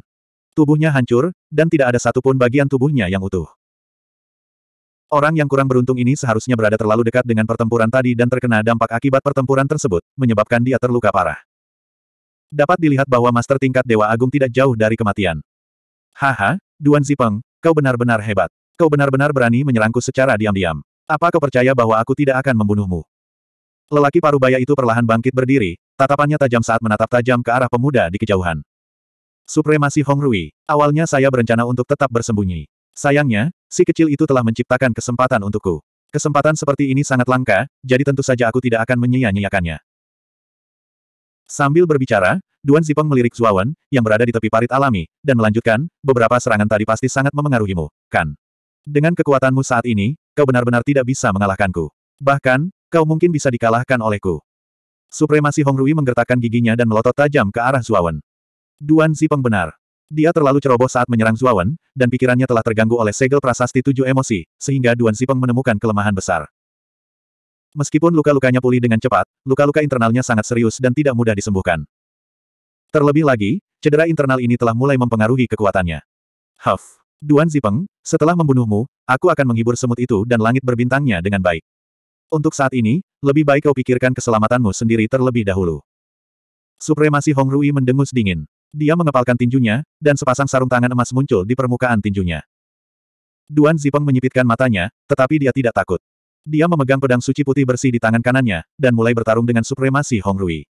A: Tubuhnya hancur, dan tidak ada satupun bagian tubuhnya yang utuh. Orang yang kurang beruntung ini seharusnya berada terlalu dekat dengan pertempuran tadi dan terkena dampak akibat pertempuran tersebut, menyebabkan dia terluka parah. Dapat dilihat bahwa master tingkat Dewa Agung tidak jauh dari kematian. Haha, Duan Zipeng, kau benar-benar hebat. Kau benar-benar berani menyerangku secara diam-diam. Apa kau percaya bahwa aku tidak akan membunuhmu? Lelaki parubaya itu perlahan bangkit berdiri, tatapannya tajam saat menatap tajam ke arah pemuda di kejauhan. Supremasi Hong Rui, awalnya saya berencana untuk tetap bersembunyi. Sayangnya, si kecil itu telah menciptakan kesempatan untukku. Kesempatan seperti ini sangat langka, jadi tentu saja aku tidak akan menyia-nyiakannya. Sambil berbicara, Duan Zipeng melirik Zuawan, yang berada di tepi parit alami, dan melanjutkan, beberapa serangan tadi pasti sangat memengaruhimu, kan? Dengan kekuatanmu saat ini, kau benar-benar tidak bisa mengalahkanku. Bahkan, kau mungkin bisa dikalahkan olehku. Supremasi Hong Rui menggertakkan giginya dan melotot tajam ke arah Zuawan. Duan Zipeng benar. Dia terlalu ceroboh saat menyerang Zuawan, dan pikirannya telah terganggu oleh segel prasasti tujuh emosi, sehingga Duan Zipeng menemukan kelemahan besar. Meskipun luka-lukanya pulih dengan cepat, luka-luka internalnya sangat serius dan tidak mudah disembuhkan. Terlebih lagi, cedera internal ini telah mulai mempengaruhi kekuatannya. Huff. Duan Zipeng, setelah membunuhmu, aku akan menghibur semut itu dan langit berbintangnya dengan baik. Untuk saat ini, lebih baik kau pikirkan keselamatanmu sendiri terlebih dahulu. Supremasi Hong Rui mendengus dingin. Dia mengepalkan tinjunya, dan sepasang sarung tangan emas muncul di permukaan tinjunya. Duan Zipeng menyipitkan matanya, tetapi dia tidak takut. Dia memegang pedang suci putih bersih di tangan kanannya, dan mulai bertarung dengan supremasi Hong Rui.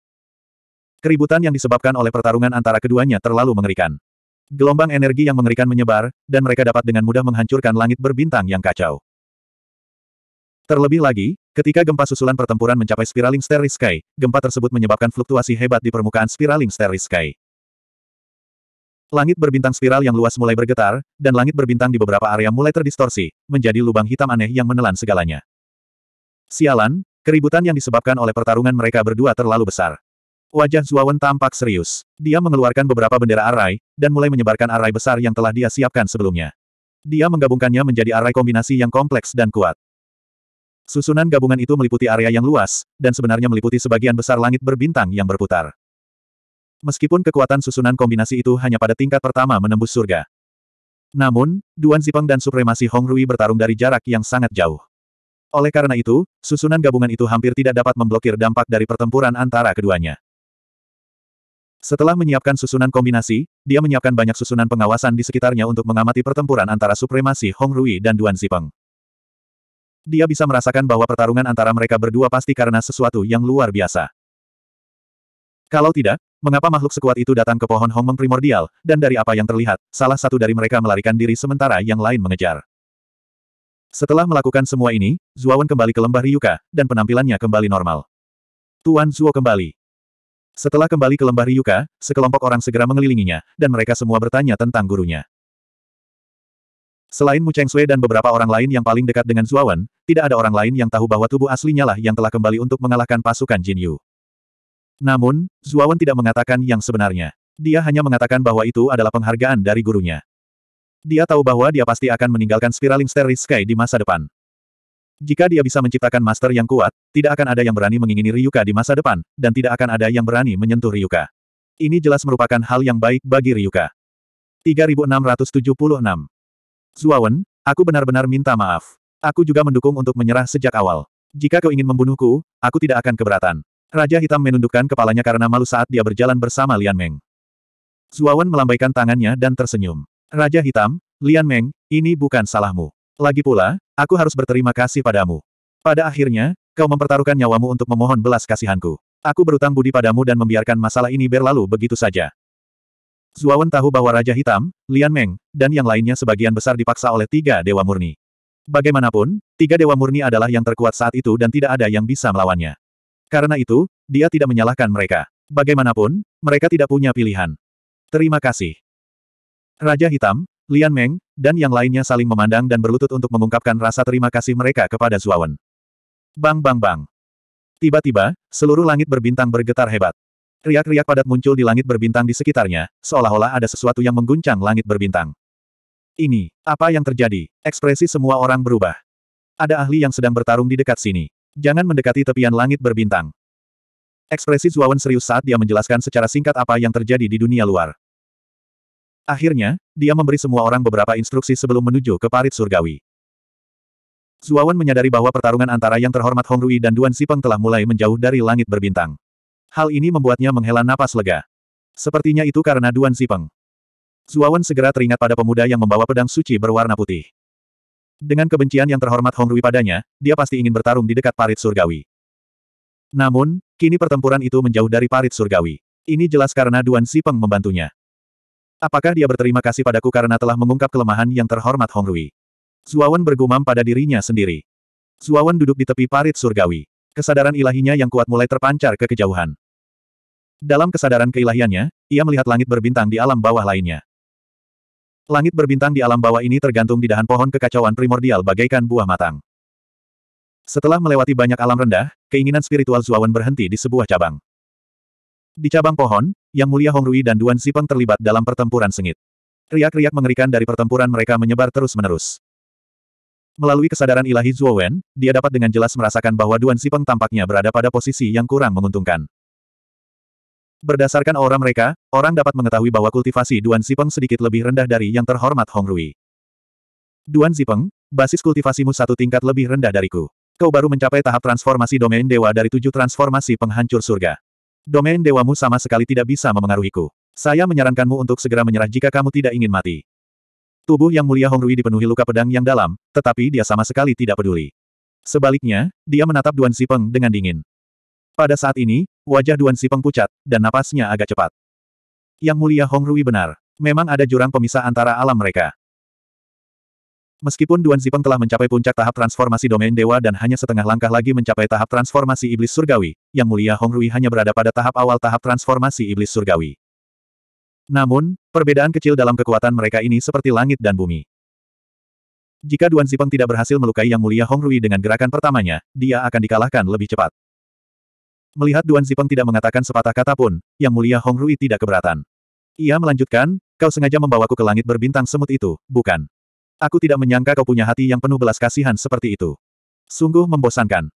A: Keributan yang disebabkan oleh pertarungan antara keduanya terlalu mengerikan. Gelombang energi yang mengerikan menyebar, dan mereka dapat dengan mudah menghancurkan langit berbintang yang kacau. Terlebih lagi, ketika gempa susulan pertempuran mencapai spiraling Starry Sky, gempa tersebut menyebabkan fluktuasi hebat di permukaan spiraling Starry Sky. Langit berbintang spiral yang luas mulai bergetar, dan langit berbintang di beberapa area mulai terdistorsi, menjadi lubang hitam aneh yang menelan segalanya. Sialan, keributan yang disebabkan oleh pertarungan mereka berdua terlalu besar. Wajah Zuawan tampak serius. Dia mengeluarkan beberapa bendera arai, dan mulai menyebarkan arai besar yang telah dia siapkan sebelumnya. Dia menggabungkannya menjadi arai kombinasi yang kompleks dan kuat. Susunan gabungan itu meliputi area yang luas, dan sebenarnya meliputi sebagian besar langit berbintang yang berputar. Meskipun kekuatan susunan kombinasi itu hanya pada tingkat pertama menembus surga. Namun, Duan Zipeng dan supremasi Hong Rui bertarung dari jarak yang sangat jauh. Oleh karena itu, susunan gabungan itu hampir tidak dapat memblokir dampak dari pertempuran antara keduanya. Setelah menyiapkan susunan kombinasi, dia menyiapkan banyak susunan pengawasan di sekitarnya untuk mengamati pertempuran antara supremasi Hong Rui dan Duan Zipeng. Dia bisa merasakan bahwa pertarungan antara mereka berdua pasti karena sesuatu yang luar biasa. Kalau tidak, mengapa makhluk sekuat itu datang ke pohon Hong Meng primordial, dan dari apa yang terlihat, salah satu dari mereka melarikan diri sementara yang lain mengejar. Setelah melakukan semua ini, Zuawan kembali ke lembah Ryuka, dan penampilannya kembali normal. Tuan Zuo kembali. Setelah kembali ke lembah Ryuka, sekelompok orang segera mengelilinginya, dan mereka semua bertanya tentang gurunya. Selain Mu Cheng Sui dan beberapa orang lain yang paling dekat dengan Zuawan, tidak ada orang lain yang tahu bahwa tubuh aslinya lah yang telah kembali untuk mengalahkan pasukan Jin Yu. Namun, Zuawan tidak mengatakan yang sebenarnya. Dia hanya mengatakan bahwa itu adalah penghargaan dari gurunya. Dia tahu bahwa dia pasti akan meninggalkan Spiraling Starry Sky di masa depan. Jika dia bisa menciptakan master yang kuat, tidak akan ada yang berani mengingini Ryuka di masa depan, dan tidak akan ada yang berani menyentuh Ryuka. Ini jelas merupakan hal yang baik bagi Ryuka. 3676 Zuawan, aku benar-benar minta maaf. Aku juga mendukung untuk menyerah sejak awal. Jika kau ingin membunuhku, aku tidak akan keberatan. Raja Hitam menundukkan kepalanya karena malu saat dia berjalan bersama Lian Meng. Zuawan melambaikan tangannya dan tersenyum. Raja Hitam, Lian Meng, ini bukan salahmu. Lagi pula, aku harus berterima kasih padamu. Pada akhirnya, kau mempertaruhkan nyawamu untuk memohon belas kasihanku. Aku berutang budi padamu dan membiarkan masalah ini berlalu begitu saja. Zuawan tahu bahwa Raja Hitam, Lian Meng, dan yang lainnya sebagian besar dipaksa oleh tiga Dewa Murni. Bagaimanapun, tiga Dewa Murni adalah yang terkuat saat itu dan tidak ada yang bisa melawannya. Karena itu, dia tidak menyalahkan mereka. Bagaimanapun, mereka tidak punya pilihan. Terima kasih. Raja Hitam, Lian Meng, dan yang lainnya saling memandang dan berlutut untuk mengungkapkan rasa terima kasih mereka kepada Zuawan. Bang bang bang. Tiba-tiba, seluruh langit berbintang bergetar hebat. Riak-riak padat muncul di langit berbintang di sekitarnya, seolah-olah ada sesuatu yang mengguncang langit berbintang. Ini, apa yang terjadi? Ekspresi semua orang berubah. Ada ahli yang sedang bertarung di dekat sini. Jangan mendekati tepian langit berbintang. Ekspresi Zuawan serius saat dia menjelaskan secara singkat apa yang terjadi di dunia luar. Akhirnya, dia memberi semua orang beberapa instruksi sebelum menuju ke parit surgawi. Zuawan menyadari bahwa pertarungan antara yang terhormat Hong Rui dan Duan Sipeng telah mulai menjauh dari langit berbintang. Hal ini membuatnya menghela napas lega. Sepertinya itu karena Duan Sipeng. Zuawan segera teringat pada pemuda yang membawa pedang suci berwarna putih. Dengan kebencian yang terhormat Hong Rui padanya, dia pasti ingin bertarung di dekat parit surgawi. Namun, kini pertempuran itu menjauh dari parit surgawi. Ini jelas karena Duan Sipeng membantunya. Apakah dia berterima kasih padaku karena telah mengungkap kelemahan yang terhormat Hong Rui? Zuawan bergumam pada dirinya sendiri. Zuawan duduk di tepi parit surgawi. Kesadaran ilahinya yang kuat mulai terpancar ke kejauhan. Dalam kesadaran keilahiannya, ia melihat langit berbintang di alam bawah lainnya. Langit berbintang di alam bawah ini tergantung di dahan pohon kekacauan primordial bagaikan buah matang. Setelah melewati banyak alam rendah, keinginan spiritual Zuawan berhenti di sebuah cabang. Di cabang pohon, yang Mulia Hong Rui dan Duan Sipeng terlibat dalam pertempuran sengit. Riak-riak mengerikan dari pertempuran mereka menyebar terus-menerus. Melalui kesadaran ilahi Zhuo Wen, dia dapat dengan jelas merasakan bahwa Duan Sipeng tampaknya berada pada posisi yang kurang menguntungkan. Berdasarkan aura mereka, orang dapat mengetahui bahwa kultivasi Duan Sipeng sedikit lebih rendah dari yang terhormat Hong Rui. Duan Sipeng, basis kultivasimu satu tingkat lebih rendah dariku. Kau baru mencapai tahap transformasi domain dewa dari tujuh transformasi penghancur surga. Domain dewamu sama sekali tidak bisa memengaruhiku. Saya menyarankanmu untuk segera menyerah jika kamu tidak ingin mati. Tubuh yang mulia Hong Rui dipenuhi luka pedang yang dalam, tetapi dia sama sekali tidak peduli. Sebaliknya, dia menatap Duan Sipeng dengan dingin. Pada saat ini, wajah Duan Sipeng pucat, dan napasnya agak cepat. Yang mulia Hong Rui benar. Memang ada jurang pemisah antara alam mereka. Meskipun Duan Zipeng telah mencapai puncak tahap transformasi domain dewa dan hanya setengah langkah lagi mencapai tahap transformasi iblis surgawi, yang mulia Hong Rui hanya berada pada tahap awal tahap transformasi iblis surgawi. Namun, perbedaan kecil dalam kekuatan mereka ini seperti langit dan bumi. Jika Duan Zipeng tidak berhasil melukai Yang Mulia Hong Rui dengan gerakan pertamanya, dia akan dikalahkan lebih cepat. Melihat Duan Zipeng tidak mengatakan sepatah kata pun, Yang Mulia Hong Rui tidak keberatan. Ia melanjutkan, kau sengaja membawaku ke langit berbintang semut itu, bukan? Aku tidak menyangka kau punya hati yang penuh belas kasihan seperti itu. Sungguh membosankan.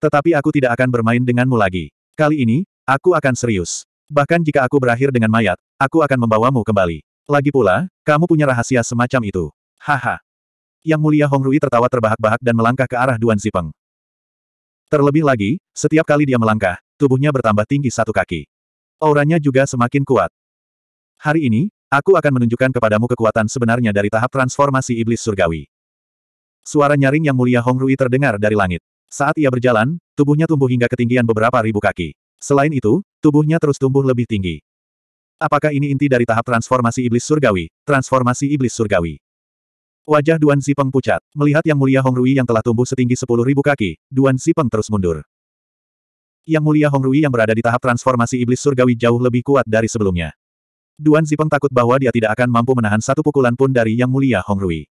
A: Tetapi aku tidak akan bermain denganmu lagi. Kali ini, aku akan serius. Bahkan jika aku berakhir dengan mayat, aku akan membawamu kembali. Lagi pula, kamu punya rahasia semacam itu. Haha. Yang mulia Hong Rui tertawa terbahak-bahak dan melangkah ke arah Duan Zipeng. Terlebih lagi, setiap kali dia melangkah, tubuhnya bertambah tinggi satu kaki. Auranya juga semakin kuat. Hari ini, Aku akan menunjukkan kepadamu kekuatan sebenarnya dari tahap transformasi iblis surgawi. Suara nyaring yang mulia Hong Rui terdengar dari langit. Saat ia berjalan, tubuhnya tumbuh hingga ketinggian beberapa ribu kaki. Selain itu, tubuhnya terus tumbuh lebih tinggi. Apakah ini inti dari tahap transformasi iblis surgawi? Transformasi iblis surgawi. Wajah Duan Zipeng pucat. Melihat yang mulia Hong Rui yang telah tumbuh setinggi sepuluh ribu kaki, Duan Zipeng terus mundur. Yang mulia Hong Rui yang berada di tahap transformasi iblis surgawi jauh lebih kuat dari sebelumnya. Duan Zipeng takut bahwa dia tidak akan mampu menahan satu pukulan pun dari Yang Mulia Hong Rui.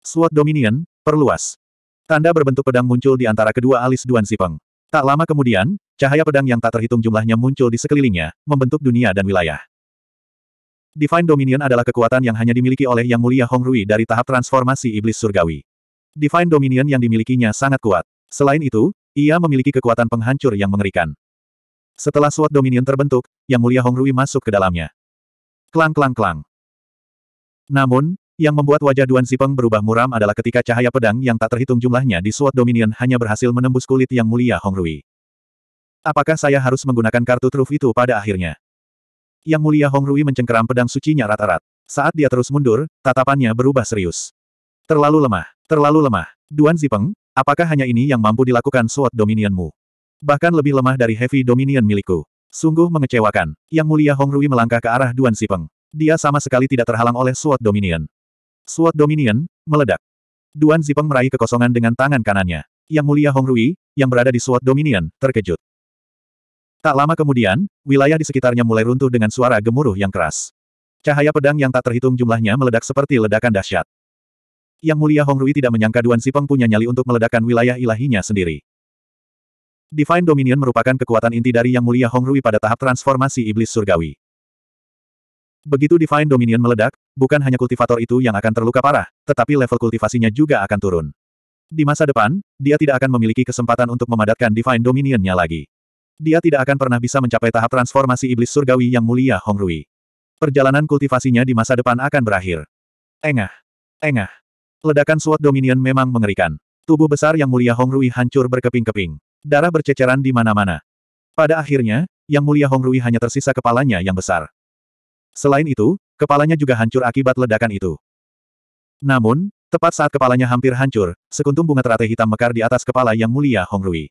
A: Sword Dominion, perluas. Tanda berbentuk pedang muncul di antara kedua alis Duan Zipeng. Tak lama kemudian, cahaya pedang yang tak terhitung jumlahnya muncul di sekelilingnya, membentuk dunia dan wilayah. Divine Dominion adalah kekuatan yang hanya dimiliki oleh Yang Mulia Hong Rui dari tahap transformasi Iblis Surgawi. Divine Dominion yang dimilikinya sangat kuat. Selain itu, ia memiliki kekuatan penghancur yang mengerikan. Setelah Sword Dominion terbentuk, Yang Mulia Hong Rui masuk ke dalamnya. Klang-klang-klang. Namun, yang membuat wajah Duan Zipeng berubah muram adalah ketika cahaya pedang yang tak terhitung jumlahnya di Sword Dominion hanya berhasil menembus kulit yang mulia Hong Rui. Apakah saya harus menggunakan kartu truf itu pada akhirnya? Yang mulia Hong Rui mencengkeram pedang sucinya rata-rat. Saat dia terus mundur, tatapannya berubah serius. Terlalu lemah, terlalu lemah. Duan Zipeng, apakah hanya ini yang mampu dilakukan Sword Dominionmu? Bahkan lebih lemah dari Heavy Dominion milikku. Sungguh mengecewakan. Yang mulia Hong Rui melangkah ke arah Duan Sipeng. Dia sama sekali tidak terhalang oleh Sword Dominion. Sword Dominion, meledak. Duan Zipeng meraih kekosongan dengan tangan kanannya. Yang mulia Hong Rui, yang berada di Sword Dominion, terkejut. Tak lama kemudian, wilayah di sekitarnya mulai runtuh dengan suara gemuruh yang keras. Cahaya pedang yang tak terhitung jumlahnya meledak seperti ledakan dahsyat. Yang mulia Hong Rui tidak menyangka Duan Sipeng punya nyali untuk meledakkan wilayah ilahinya sendiri. Divine Dominion merupakan kekuatan inti dari Yang Mulia Hong Rui pada tahap transformasi iblis surgawi. Begitu Divine Dominion meledak, bukan hanya kultivator itu yang akan terluka parah, tetapi level kultivasinya juga akan turun. Di masa depan, dia tidak akan memiliki kesempatan untuk memadatkan Divine nya lagi. Dia tidak akan pernah bisa mencapai tahap transformasi iblis surgawi Yang Mulia Hong Rui. Perjalanan kultivasinya di masa depan akan berakhir. Engah. Engah. Ledakan SWOT Dominion memang mengerikan. Tubuh besar Yang Mulia Hong Rui hancur berkeping-keping. Darah berceceran di mana-mana. Pada akhirnya, Yang Mulia Hong Rui hanya tersisa kepalanya yang besar. Selain itu, kepalanya juga hancur akibat ledakan itu. Namun, tepat saat kepalanya hampir hancur, sekuntum bunga teratai hitam mekar di atas kepala Yang Mulia Hong Rui.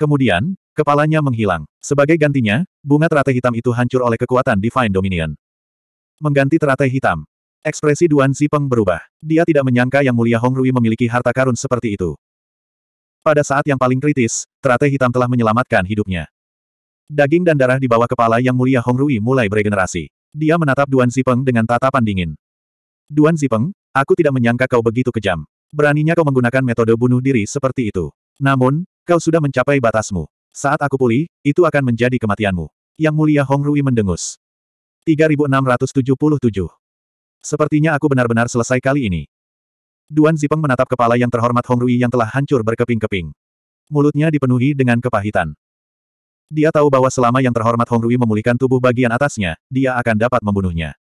A: Kemudian, kepalanya menghilang. Sebagai gantinya, bunga teratai hitam itu hancur oleh kekuatan Divine Dominion. Mengganti teratai hitam. Ekspresi Duan Zipeng berubah. Dia tidak menyangka Yang Mulia Hong Rui memiliki harta karun seperti itu. Pada saat yang paling kritis, teratai hitam telah menyelamatkan hidupnya. Daging dan darah di bawah kepala yang mulia Hong Rui mulai beregenerasi. Dia menatap Duan Zipeng dengan tatapan dingin. Duan Zipeng, aku tidak menyangka kau begitu kejam. Beraninya kau menggunakan metode bunuh diri seperti itu. Namun, kau sudah mencapai batasmu. Saat aku pulih, itu akan menjadi kematianmu. Yang mulia Hong Rui mendengus. 3677. Sepertinya aku benar-benar selesai kali ini. Duan Zipeng menatap kepala yang terhormat Hong Rui yang telah hancur berkeping-keping. Mulutnya dipenuhi dengan kepahitan. Dia tahu bahwa selama yang terhormat Hong Rui memulihkan tubuh bagian atasnya, dia akan dapat membunuhnya.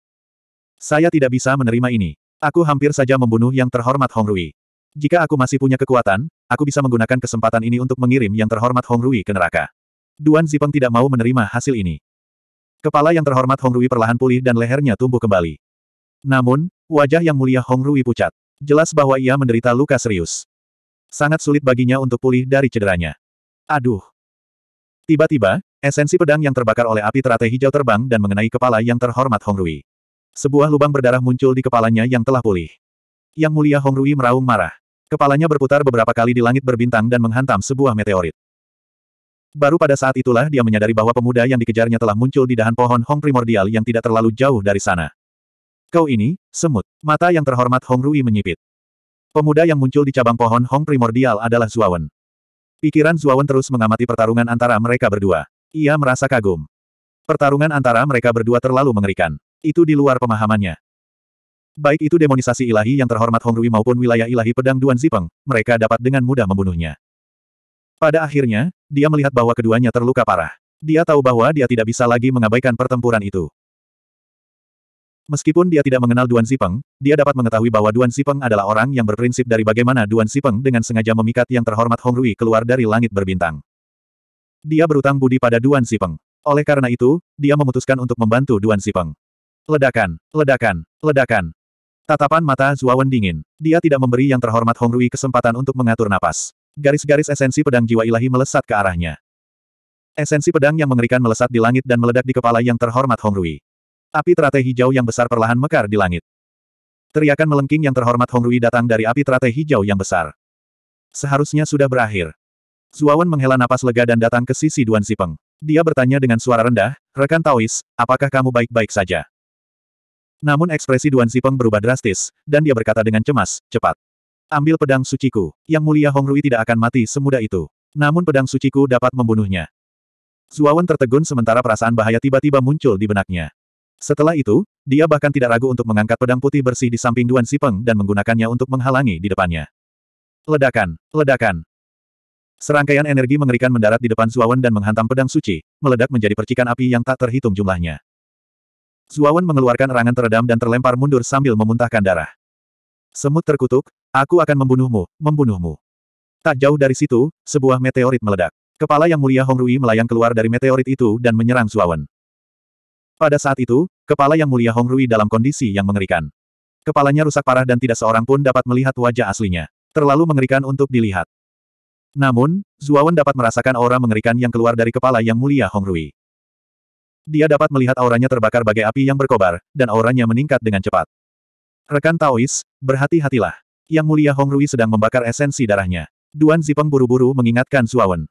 A: Saya tidak bisa menerima ini. Aku hampir saja membunuh yang terhormat Hong Rui. Jika aku masih punya kekuatan, aku bisa menggunakan kesempatan ini untuk mengirim yang terhormat Hong Rui ke neraka. Duan Zipeng tidak mau menerima hasil ini. Kepala yang terhormat Hong Rui perlahan pulih dan lehernya tumbuh kembali. Namun, wajah yang mulia Hong Rui pucat. Jelas bahwa ia menderita luka serius. Sangat sulit baginya untuk pulih dari cederanya. Aduh. Tiba-tiba, esensi pedang yang terbakar oleh api teratai hijau terbang dan mengenai kepala yang terhormat Hong Rui. Sebuah lubang berdarah muncul di kepalanya yang telah pulih. Yang mulia Hong Rui meraung marah. Kepalanya berputar beberapa kali di langit berbintang dan menghantam sebuah meteorit. Baru pada saat itulah dia menyadari bahwa pemuda yang dikejarnya telah muncul di dahan pohon Hong primordial yang tidak terlalu jauh dari sana. Kau ini, semut. Mata yang terhormat Hong Rui menyipit. Pemuda yang muncul di cabang pohon Hong primordial adalah Zuawan. Pikiran Zuawan terus mengamati pertarungan antara mereka berdua. Ia merasa kagum. Pertarungan antara mereka berdua terlalu mengerikan. Itu di luar pemahamannya. Baik itu demonisasi ilahi yang terhormat Hong Rui maupun wilayah ilahi pedang Duan Zipeng, mereka dapat dengan mudah membunuhnya. Pada akhirnya, dia melihat bahwa keduanya terluka parah. Dia tahu bahwa dia tidak bisa lagi mengabaikan pertempuran itu. Meskipun dia tidak mengenal Duan Zipeng, dia dapat mengetahui bahwa Duan Zipeng adalah orang yang berprinsip dari bagaimana Duan Zipeng dengan sengaja memikat yang terhormat Hong Rui keluar dari langit berbintang. Dia berutang budi pada Duan Zipeng. Oleh karena itu, dia memutuskan untuk membantu Duan Zipeng. Ledakan, ledakan, ledakan. Tatapan mata Zuawan dingin. Dia tidak memberi yang terhormat Hong Rui kesempatan untuk mengatur napas. Garis-garis esensi pedang jiwa ilahi melesat ke arahnya. Esensi pedang yang mengerikan melesat di langit dan meledak di kepala yang terhormat Hong Rui. Api teratai hijau yang besar perlahan mekar di langit. Teriakan melengking yang terhormat Hongrui datang dari api teratai hijau yang besar. Seharusnya sudah berakhir. Zuawan menghela napas lega dan datang ke sisi Duan Zipeng. Dia bertanya dengan suara rendah, rekan Taois, apakah kamu baik-baik saja? Namun ekspresi Duan Zipeng berubah drastis, dan dia berkata dengan cemas, cepat. Ambil pedang suciku, yang mulia Hongrui tidak akan mati semudah itu. Namun pedang suciku dapat membunuhnya. Zuawan tertegun sementara perasaan bahaya tiba-tiba muncul di benaknya. Setelah itu, dia bahkan tidak ragu untuk mengangkat pedang putih bersih di samping Duan Sipeng dan menggunakannya untuk menghalangi di depannya. Ledakan, ledakan. Serangkaian energi mengerikan mendarat di depan Zuawan dan menghantam pedang suci, meledak menjadi percikan api yang tak terhitung jumlahnya. Zuawan mengeluarkan erangan teredam dan terlempar mundur sambil memuntahkan darah. Semut terkutuk, aku akan membunuhmu, membunuhmu. Tak jauh dari situ, sebuah meteorit meledak. Kepala Yang Mulia Hong Rui melayang keluar dari meteorit itu dan menyerang Zuawan. Pada saat itu, kepala yang mulia Hong Rui dalam kondisi yang mengerikan. Kepalanya rusak parah dan tidak seorang pun dapat melihat wajah aslinya. Terlalu mengerikan untuk dilihat. Namun, Zuawan dapat merasakan aura mengerikan yang keluar dari kepala yang mulia Hong Rui. Dia dapat melihat auranya terbakar bagai api yang berkobar, dan auranya meningkat dengan cepat. Rekan Taois, berhati-hatilah. Yang mulia Hong Rui sedang membakar esensi darahnya. Duan Zipeng buru-buru mengingatkan Zuawan.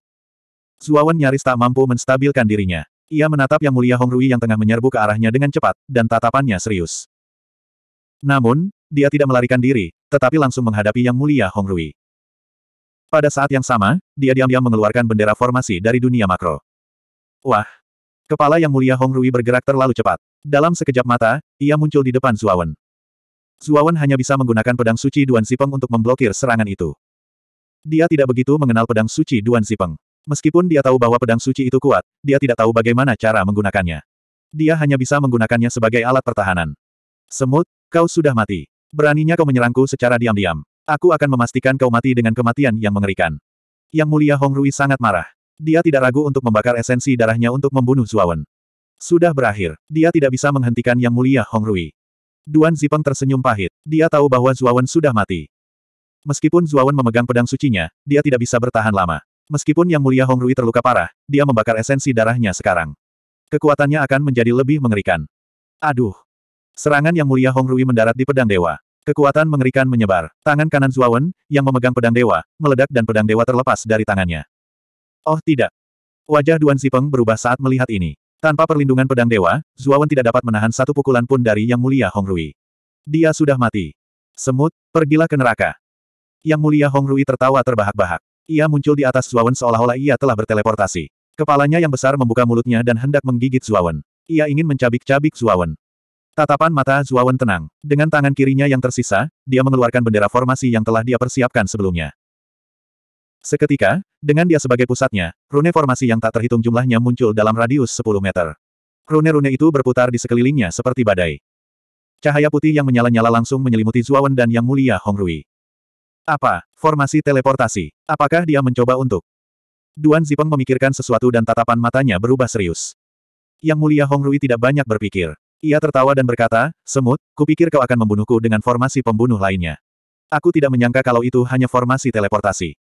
A: Zuawan nyaris tak mampu menstabilkan dirinya. Ia menatap Yang Mulia Hong Rui yang tengah menyerbu ke arahnya dengan cepat, dan tatapannya serius. Namun, dia tidak melarikan diri, tetapi langsung menghadapi Yang Mulia Hong Rui. Pada saat yang sama, dia diam-diam mengeluarkan bendera formasi dari dunia makro. Wah! Kepala Yang Mulia Hong Rui bergerak terlalu cepat. Dalam sekejap mata, ia muncul di depan Zuawan. Zuawan hanya bisa menggunakan pedang suci Duan Sipeng untuk memblokir serangan itu. Dia tidak begitu mengenal pedang suci Duan Sipeng. Meskipun dia tahu bahwa pedang suci itu kuat, dia tidak tahu bagaimana cara menggunakannya. Dia hanya bisa menggunakannya sebagai alat pertahanan. Semut, kau sudah mati. Beraninya kau menyerangku secara diam-diam. Aku akan memastikan kau mati dengan kematian yang mengerikan. Yang mulia Hong Rui sangat marah. Dia tidak ragu untuk membakar esensi darahnya untuk membunuh Zuawan. Sudah berakhir, dia tidak bisa menghentikan Yang Mulia Hong Rui. Duan Zipeng tersenyum pahit. Dia tahu bahwa Zuawan sudah mati. Meskipun Zuawan memegang pedang sucinya, dia tidak bisa bertahan lama. Meskipun Yang Mulia Hong Rui terluka parah, dia membakar esensi darahnya sekarang. Kekuatannya akan menjadi lebih mengerikan. Aduh! Serangan Yang Mulia Hong Rui mendarat di pedang dewa. Kekuatan mengerikan menyebar. Tangan kanan Zuawan, yang memegang pedang dewa, meledak dan pedang dewa terlepas dari tangannya. Oh tidak. Wajah Duan Zipeng berubah saat melihat ini. Tanpa perlindungan pedang dewa, Zuawan tidak dapat menahan satu pukulan pun dari Yang Mulia Hong Rui. Dia sudah mati. Semut, pergilah ke neraka. Yang Mulia Hong Rui tertawa terbahak-bahak. Ia muncul di atas Zuawan seolah-olah ia telah berteleportasi. Kepalanya yang besar membuka mulutnya dan hendak menggigit Zuawan. Ia ingin mencabik-cabik Zuawan. Tatapan mata Zuawan tenang. Dengan tangan kirinya yang tersisa, dia mengeluarkan bendera formasi yang telah dia persiapkan sebelumnya. Seketika, dengan dia sebagai pusatnya, rune formasi yang tak terhitung jumlahnya muncul dalam radius 10 meter. Rune-rune itu berputar di sekelilingnya seperti badai. Cahaya putih yang menyala-nyala langsung menyelimuti Zuawan dan Yang Mulia Hong Rui. Apa? Formasi teleportasi. Apakah dia mencoba untuk? Duan Zipeng memikirkan sesuatu dan tatapan matanya berubah serius. Yang mulia Hong Rui tidak banyak berpikir. Ia tertawa dan berkata, Semut, kupikir kau akan membunuhku dengan formasi pembunuh lainnya. Aku tidak menyangka kalau itu hanya formasi teleportasi.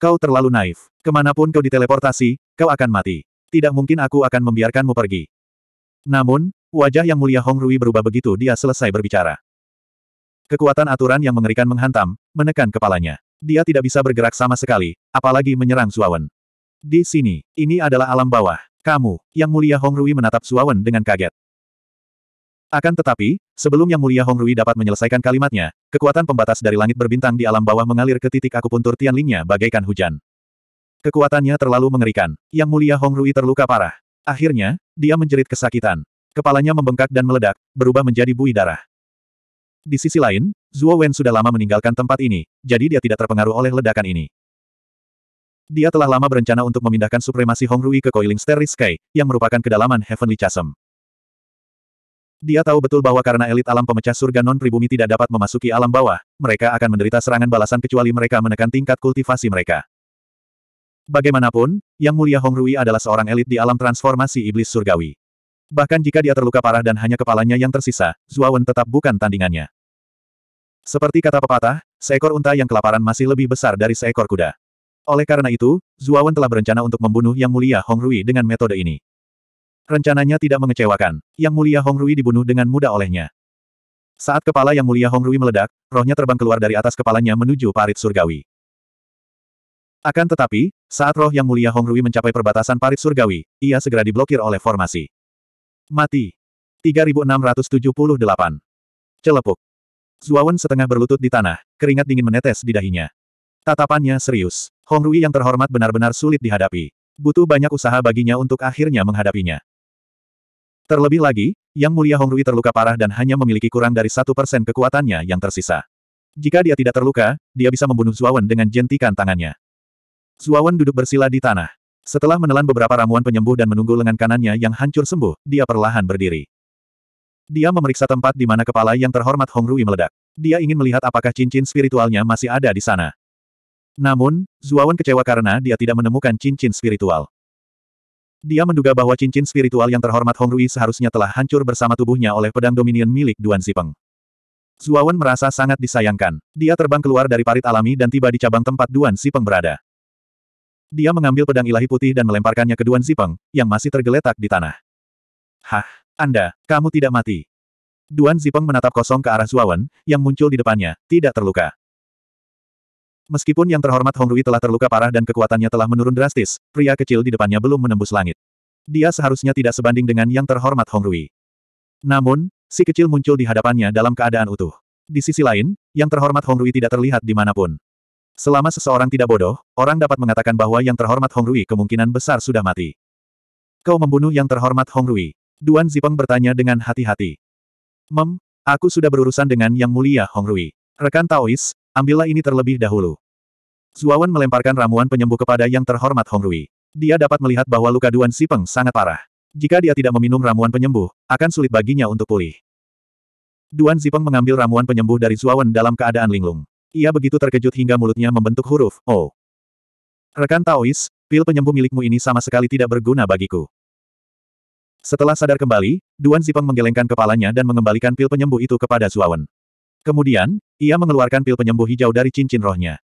A: Kau terlalu naif. Kemanapun kau diteleportasi, kau akan mati. Tidak mungkin aku akan membiarkanmu pergi. Namun, wajah yang mulia Hong Rui berubah begitu dia selesai berbicara. Kekuatan aturan yang mengerikan menghantam, menekan kepalanya. Dia tidak bisa bergerak sama sekali, apalagi menyerang Suawan. Di sini, ini adalah alam bawah. Kamu, Yang Mulia Hong Rui menatap Suawan dengan kaget. Akan tetapi, sebelum Yang Mulia Hong Rui dapat menyelesaikan kalimatnya, kekuatan pembatas dari langit berbintang di alam bawah mengalir ke titik akupuntur Tianlingnya bagaikan hujan. Kekuatannya terlalu mengerikan. Yang Mulia Hong Rui terluka parah. Akhirnya, dia menjerit kesakitan. Kepalanya membengkak dan meledak, berubah menjadi buih darah. Di sisi lain, Zhuo Wen sudah lama meninggalkan tempat ini, jadi dia tidak terpengaruh oleh ledakan ini. Dia telah lama berencana untuk memindahkan supremasi Hong Rui ke Coiling Starry Sky, yang merupakan kedalaman Heavenly Chasm. Dia tahu betul bahwa karena elit alam pemecah surga non-pribumi tidak dapat memasuki alam bawah, mereka akan menderita serangan balasan kecuali mereka menekan tingkat kultivasi mereka. Bagaimanapun, Yang Mulia Hong Rui adalah seorang elit di alam transformasi iblis surgawi. Bahkan jika dia terluka parah dan hanya kepalanya yang tersisa, Zuawan tetap bukan tandingannya. Seperti kata pepatah, seekor unta yang kelaparan masih lebih besar dari seekor kuda. Oleh karena itu, Zuawan telah berencana untuk membunuh Yang Mulia Hong Rui dengan metode ini. Rencananya tidak mengecewakan, Yang Mulia Hong Rui dibunuh dengan mudah olehnya. Saat kepala Yang Mulia Hong Rui meledak, rohnya terbang keluar dari atas kepalanya menuju parit surgawi. Akan tetapi, saat roh Yang Mulia Hong Rui mencapai perbatasan parit surgawi, ia segera diblokir oleh formasi. Mati. 3678. Celepuk. Zuawan setengah berlutut di tanah, keringat dingin menetes di dahinya. Tatapannya serius. Hong Rui yang terhormat benar-benar sulit dihadapi. Butuh banyak usaha baginya untuk akhirnya menghadapinya. Terlebih lagi, Yang Mulia Hong Rui terluka parah dan hanya memiliki kurang dari satu persen kekuatannya yang tersisa. Jika dia tidak terluka, dia bisa membunuh Zuawan dengan jentikan tangannya. Zuawan duduk bersila di tanah. Setelah menelan beberapa ramuan penyembuh dan menunggu lengan kanannya yang hancur sembuh, dia perlahan berdiri. Dia memeriksa tempat di mana kepala yang terhormat Hong Rui meledak. Dia ingin melihat apakah cincin spiritualnya masih ada di sana. Namun, Zuawan kecewa karena dia tidak menemukan cincin spiritual. Dia menduga bahwa cincin spiritual yang terhormat Hong Rui seharusnya telah hancur bersama tubuhnya oleh pedang Dominion milik Duan Zipeng. Zuawan merasa sangat disayangkan. Dia terbang keluar dari parit alami dan tiba di cabang tempat Duan Zipeng berada. Dia mengambil pedang ilahi putih dan melemparkannya ke Duan Zipeng, yang masih tergeletak di tanah. Hah? Anda, kamu tidak mati. Duan Zipeng menatap kosong ke arah Zuawan, yang muncul di depannya, tidak terluka. Meskipun yang terhormat Hong Rui telah terluka parah dan kekuatannya telah menurun drastis, pria kecil di depannya belum menembus langit. Dia seharusnya tidak sebanding dengan yang terhormat Hong Rui. Namun, si kecil muncul di hadapannya dalam keadaan utuh. Di sisi lain, yang terhormat Hong Rui tidak terlihat di dimanapun. Selama seseorang tidak bodoh, orang dapat mengatakan bahwa yang terhormat Hong Rui kemungkinan besar sudah mati. Kau membunuh yang terhormat Hong Rui. Duan Zipeng bertanya dengan hati-hati. Mem, aku sudah berurusan dengan Yang Mulia Hong Rui. Rekan Taois, ambillah ini terlebih dahulu. Zuawan melemparkan ramuan penyembuh kepada Yang Terhormat Hong Rui. Dia dapat melihat bahwa luka Duan Zipeng sangat parah. Jika dia tidak meminum ramuan penyembuh, akan sulit baginya untuk pulih. Duan Zipeng mengambil ramuan penyembuh dari Zuawan dalam keadaan linglung. Ia begitu terkejut hingga mulutnya membentuk huruf O. Rekan Taois, pil penyembuh milikmu ini sama sekali tidak berguna bagiku. Setelah sadar kembali, Duan Zipeng menggelengkan kepalanya dan mengembalikan pil penyembuh itu kepada Zuawan. Kemudian, ia mengeluarkan pil penyembuh hijau dari cincin rohnya.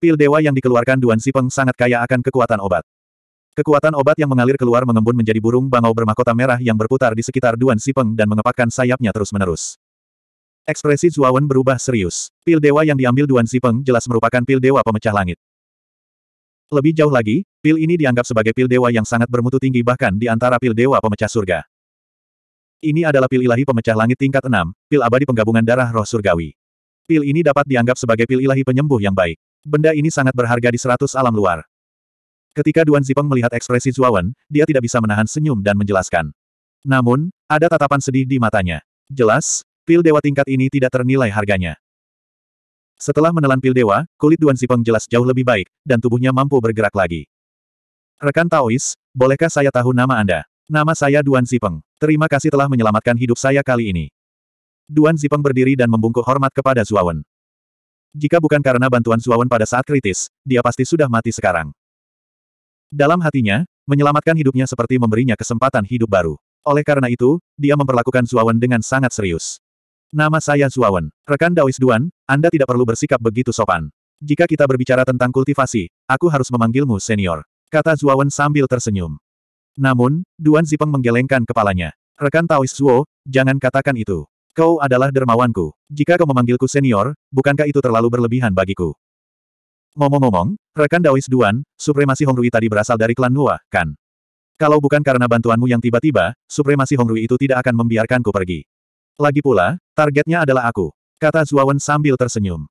A: Pil dewa yang dikeluarkan Duan Zipeng sangat kaya akan kekuatan obat. Kekuatan obat yang mengalir keluar mengembun menjadi burung bangau bermakota merah yang berputar di sekitar Duan Zipeng dan mengepakkan sayapnya terus-menerus. Ekspresi Zuawan berubah serius. Pil dewa yang diambil Duan Zipeng jelas merupakan pil dewa pemecah langit. Lebih jauh lagi, pil ini dianggap sebagai pil dewa yang sangat bermutu tinggi bahkan di antara pil dewa pemecah surga. Ini adalah pil ilahi pemecah langit tingkat 6, pil abadi penggabungan darah roh surgawi. Pil ini dapat dianggap sebagai pil ilahi penyembuh yang baik. Benda ini sangat berharga di seratus alam luar. Ketika Duan Zipeng melihat ekspresi Zuawan, dia tidak bisa menahan senyum dan menjelaskan. Namun, ada tatapan sedih di matanya. Jelas, pil dewa tingkat ini tidak ternilai harganya. Setelah menelan pil dewa, kulit Duan Zipeng jelas jauh lebih baik, dan tubuhnya mampu bergerak lagi. Rekan Taois, bolehkah saya tahu nama Anda? Nama saya Duan Zipeng. Terima kasih telah menyelamatkan hidup saya kali ini. Duan Zipeng berdiri dan membungkuk hormat kepada Zuawan. Jika bukan karena bantuan Zuawan pada saat kritis, dia pasti sudah mati sekarang. Dalam hatinya, menyelamatkan hidupnya seperti memberinya kesempatan hidup baru. Oleh karena itu, dia memperlakukan Zuawan dengan sangat serius. Nama saya Zuawan. Rekan Daois Duan, Anda tidak perlu bersikap begitu sopan. Jika kita berbicara tentang kultivasi, aku harus memanggilmu senior. Kata Zuawan sambil tersenyum. Namun, Duan Zipeng menggelengkan kepalanya. Rekan Taois Zuo, jangan katakan itu. Kau adalah dermawanku. Jika kau memanggilku senior, bukankah itu terlalu berlebihan bagiku? Ngomong-ngomong, rekan Daois Duan, supremasi Hongrui tadi berasal dari klan Nua, kan? Kalau bukan karena bantuanmu yang tiba-tiba, supremasi Hongrui itu tidak akan membiarkanku pergi. Lagi pula, targetnya adalah aku, kata Zuawan sambil tersenyum.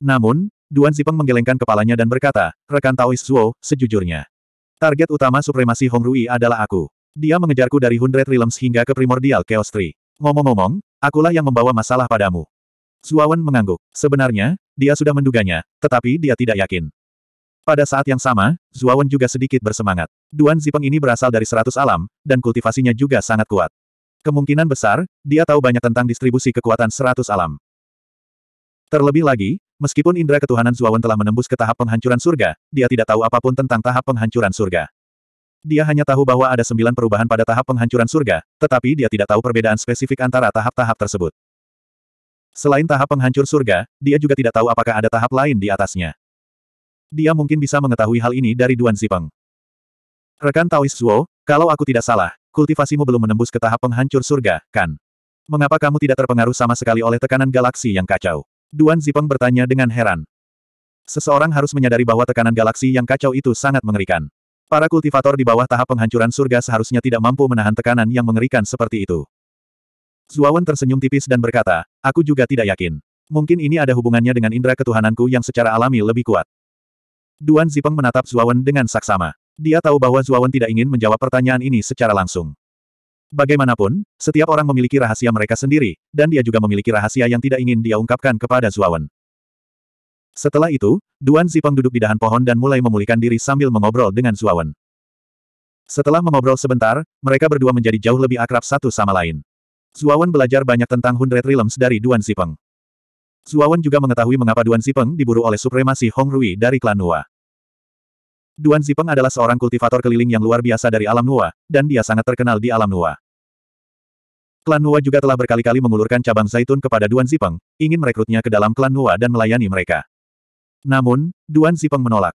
A: Namun, Duan Zipeng menggelengkan kepalanya dan berkata, rekan Taois Zuo, sejujurnya. Target utama supremasi Hong Rui adalah aku. Dia mengejarku dari Hundred Realms hingga ke primordial Chaos Tree. Ngomong-ngomong, akulah yang membawa masalah padamu. Zuawan mengangguk. Sebenarnya, dia sudah menduganya, tetapi dia tidak yakin. Pada saat yang sama, Zuawan juga sedikit bersemangat. Duan Zipeng ini berasal dari seratus alam, dan kultivasinya juga sangat kuat. Kemungkinan besar, dia tahu banyak tentang distribusi kekuatan seratus alam. Terlebih lagi, meskipun indera ketuhanan Zuawan telah menembus ke tahap penghancuran surga, dia tidak tahu apapun tentang tahap penghancuran surga. Dia hanya tahu bahwa ada sembilan perubahan pada tahap penghancuran surga, tetapi dia tidak tahu perbedaan spesifik antara tahap-tahap tersebut. Selain tahap penghancur surga, dia juga tidak tahu apakah ada tahap lain di atasnya. Dia mungkin bisa mengetahui hal ini dari Duan Zipeng. Rekan Taoist Zuo, kalau aku tidak salah, kultivasimu belum menembus ke tahap penghancur surga, kan? Mengapa kamu tidak terpengaruh sama sekali oleh tekanan galaksi yang kacau? Duan Zipeng bertanya dengan heran. Seseorang harus menyadari bahwa tekanan galaksi yang kacau itu sangat mengerikan. Para kultivator di bawah tahap penghancuran surga seharusnya tidak mampu menahan tekanan yang mengerikan seperti itu. Zuawan tersenyum tipis dan berkata, aku juga tidak yakin. Mungkin ini ada hubungannya dengan indera ketuhananku yang secara alami lebih kuat. Duan Zipeng menatap Zuawan dengan saksama. Dia tahu bahwa Zuawan tidak ingin menjawab pertanyaan ini secara langsung. Bagaimanapun, setiap orang memiliki rahasia mereka sendiri, dan dia juga memiliki rahasia yang tidak ingin dia ungkapkan kepada Zuawan. Setelah itu, Duan Zipeng duduk di dahan pohon dan mulai memulihkan diri sambil mengobrol dengan Zuawan. Setelah mengobrol sebentar, mereka berdua menjadi jauh lebih akrab satu sama lain. Zuawan belajar banyak tentang Hundred Realms dari Duan Zipeng. Zuawan juga mengetahui mengapa Duan Zipeng diburu oleh supremasi Hong Rui dari klan Nua. Duan Zipeng adalah seorang kultivator keliling yang luar biasa dari alam Nua, dan dia sangat terkenal di alam Nua. Klan Nua juga telah berkali-kali mengulurkan cabang zaitun kepada Duan Zipeng, ingin merekrutnya ke dalam klan Nua dan melayani mereka. Namun, Duan Zipeng menolak.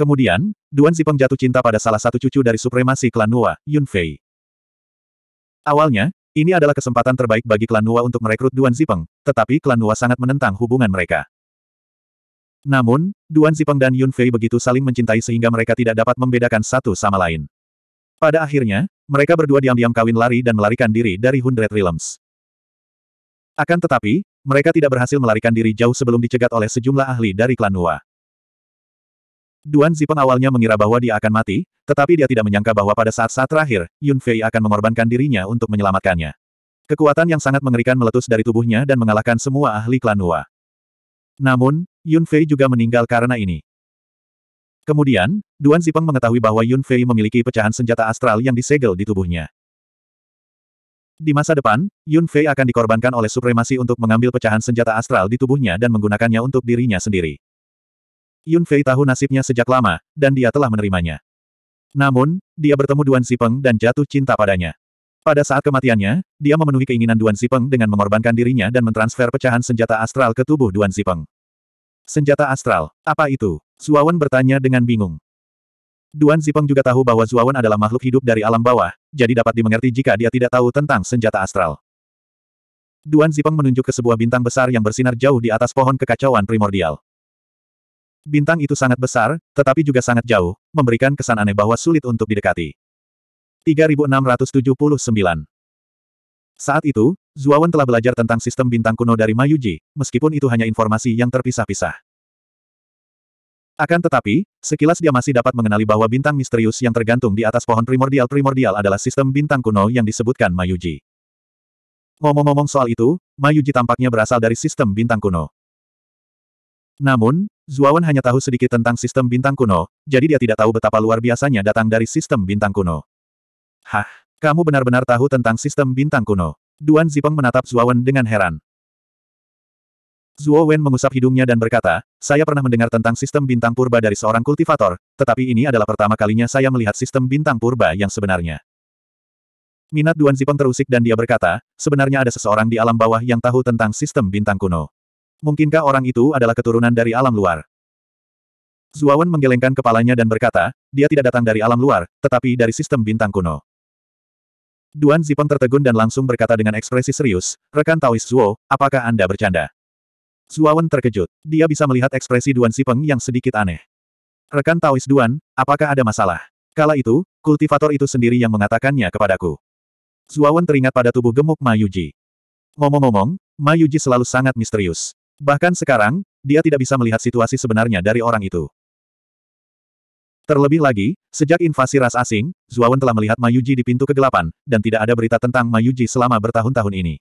A: Kemudian, Duan Zipeng jatuh cinta pada salah satu cucu dari supremasi klan Nua, Yun Fei. Awalnya, ini adalah kesempatan terbaik bagi klan Nua untuk merekrut Duan Zipeng, tetapi klan Nua sangat menentang hubungan mereka. Namun, Duan Zipeng dan Yun Fei begitu saling mencintai sehingga mereka tidak dapat membedakan satu sama lain. Pada akhirnya, mereka berdua diam-diam kawin lari dan melarikan diri dari Hundred Realms. Akan tetapi, mereka tidak berhasil melarikan diri jauh sebelum dicegat oleh sejumlah ahli dari klan Nua. Duan Zipeng awalnya mengira bahwa dia akan mati, tetapi dia tidak menyangka bahwa pada saat-saat terakhir, Yun Fei akan mengorbankan dirinya untuk menyelamatkannya. Kekuatan yang sangat mengerikan meletus dari tubuhnya dan mengalahkan semua ahli klan Nua. Namun, Yun Fei juga meninggal karena ini. Kemudian, Duan Zipeng mengetahui bahwa Yun Fei memiliki pecahan senjata astral yang disegel di tubuhnya. Di masa depan, Yun Fei akan dikorbankan oleh supremasi untuk mengambil pecahan senjata astral di tubuhnya dan menggunakannya untuk dirinya sendiri. Yun Fei tahu nasibnya sejak lama, dan dia telah menerimanya. Namun, dia bertemu Duan Zipeng dan jatuh cinta padanya. Pada saat kematiannya, dia memenuhi keinginan Duan Zipeng dengan mengorbankan dirinya dan mentransfer pecahan senjata astral ke tubuh Duan Zipeng. Senjata astral, apa itu? Zuawan bertanya dengan bingung. Duan Zipeng juga tahu bahwa Zuawan adalah makhluk hidup dari alam bawah, jadi dapat dimengerti jika dia tidak tahu tentang senjata astral. Duan Zipeng menunjuk ke sebuah bintang besar yang bersinar jauh di atas pohon kekacauan primordial. Bintang itu sangat besar, tetapi juga sangat jauh, memberikan kesan aneh bahwa sulit untuk didekati. 3679. Saat itu, Zuawan telah belajar tentang sistem bintang kuno dari Mayuji, meskipun itu hanya informasi yang terpisah-pisah. Akan tetapi, sekilas dia masih dapat mengenali bahwa bintang misterius yang tergantung di atas pohon primordial-primordial adalah sistem bintang kuno yang disebutkan Mayuji. Ngomong-ngomong soal itu, Mayuji tampaknya berasal dari sistem bintang kuno. Namun, Zuawan hanya tahu sedikit tentang sistem bintang kuno, jadi dia tidak tahu betapa luar biasanya datang dari sistem bintang kuno. Hah, kamu benar-benar tahu tentang sistem bintang kuno. Duan Zipeng menatap Wen dengan heran. Zuo Wen mengusap hidungnya dan berkata, saya pernah mendengar tentang sistem bintang purba dari seorang kultivator, tetapi ini adalah pertama kalinya saya melihat sistem bintang purba yang sebenarnya. Minat Duan Zipeng terusik dan dia berkata, sebenarnya ada seseorang di alam bawah yang tahu tentang sistem bintang kuno. Mungkinkah orang itu adalah keturunan dari alam luar? Zuawan menggelengkan kepalanya dan berkata, dia tidak datang dari alam luar, tetapi dari sistem bintang kuno. Duan Zipeng tertegun dan langsung berkata dengan ekspresi serius, rekan Taois Zuo, apakah Anda bercanda? Zuawan terkejut. Dia bisa melihat ekspresi Duan Zipeng yang sedikit aneh. Rekan Taois Duan, apakah ada masalah? Kala itu, kultivator itu sendiri yang mengatakannya kepadaku. Zuawan teringat pada tubuh gemuk Ma Yuji. Ngomong-ngomong, Ma Yuji selalu sangat misterius. Bahkan sekarang, dia tidak bisa melihat situasi sebenarnya dari orang itu. Terlebih lagi, sejak invasi ras asing, Zuawan telah melihat Mayuji di pintu kegelapan, dan tidak ada berita tentang Mayuji selama bertahun-tahun ini.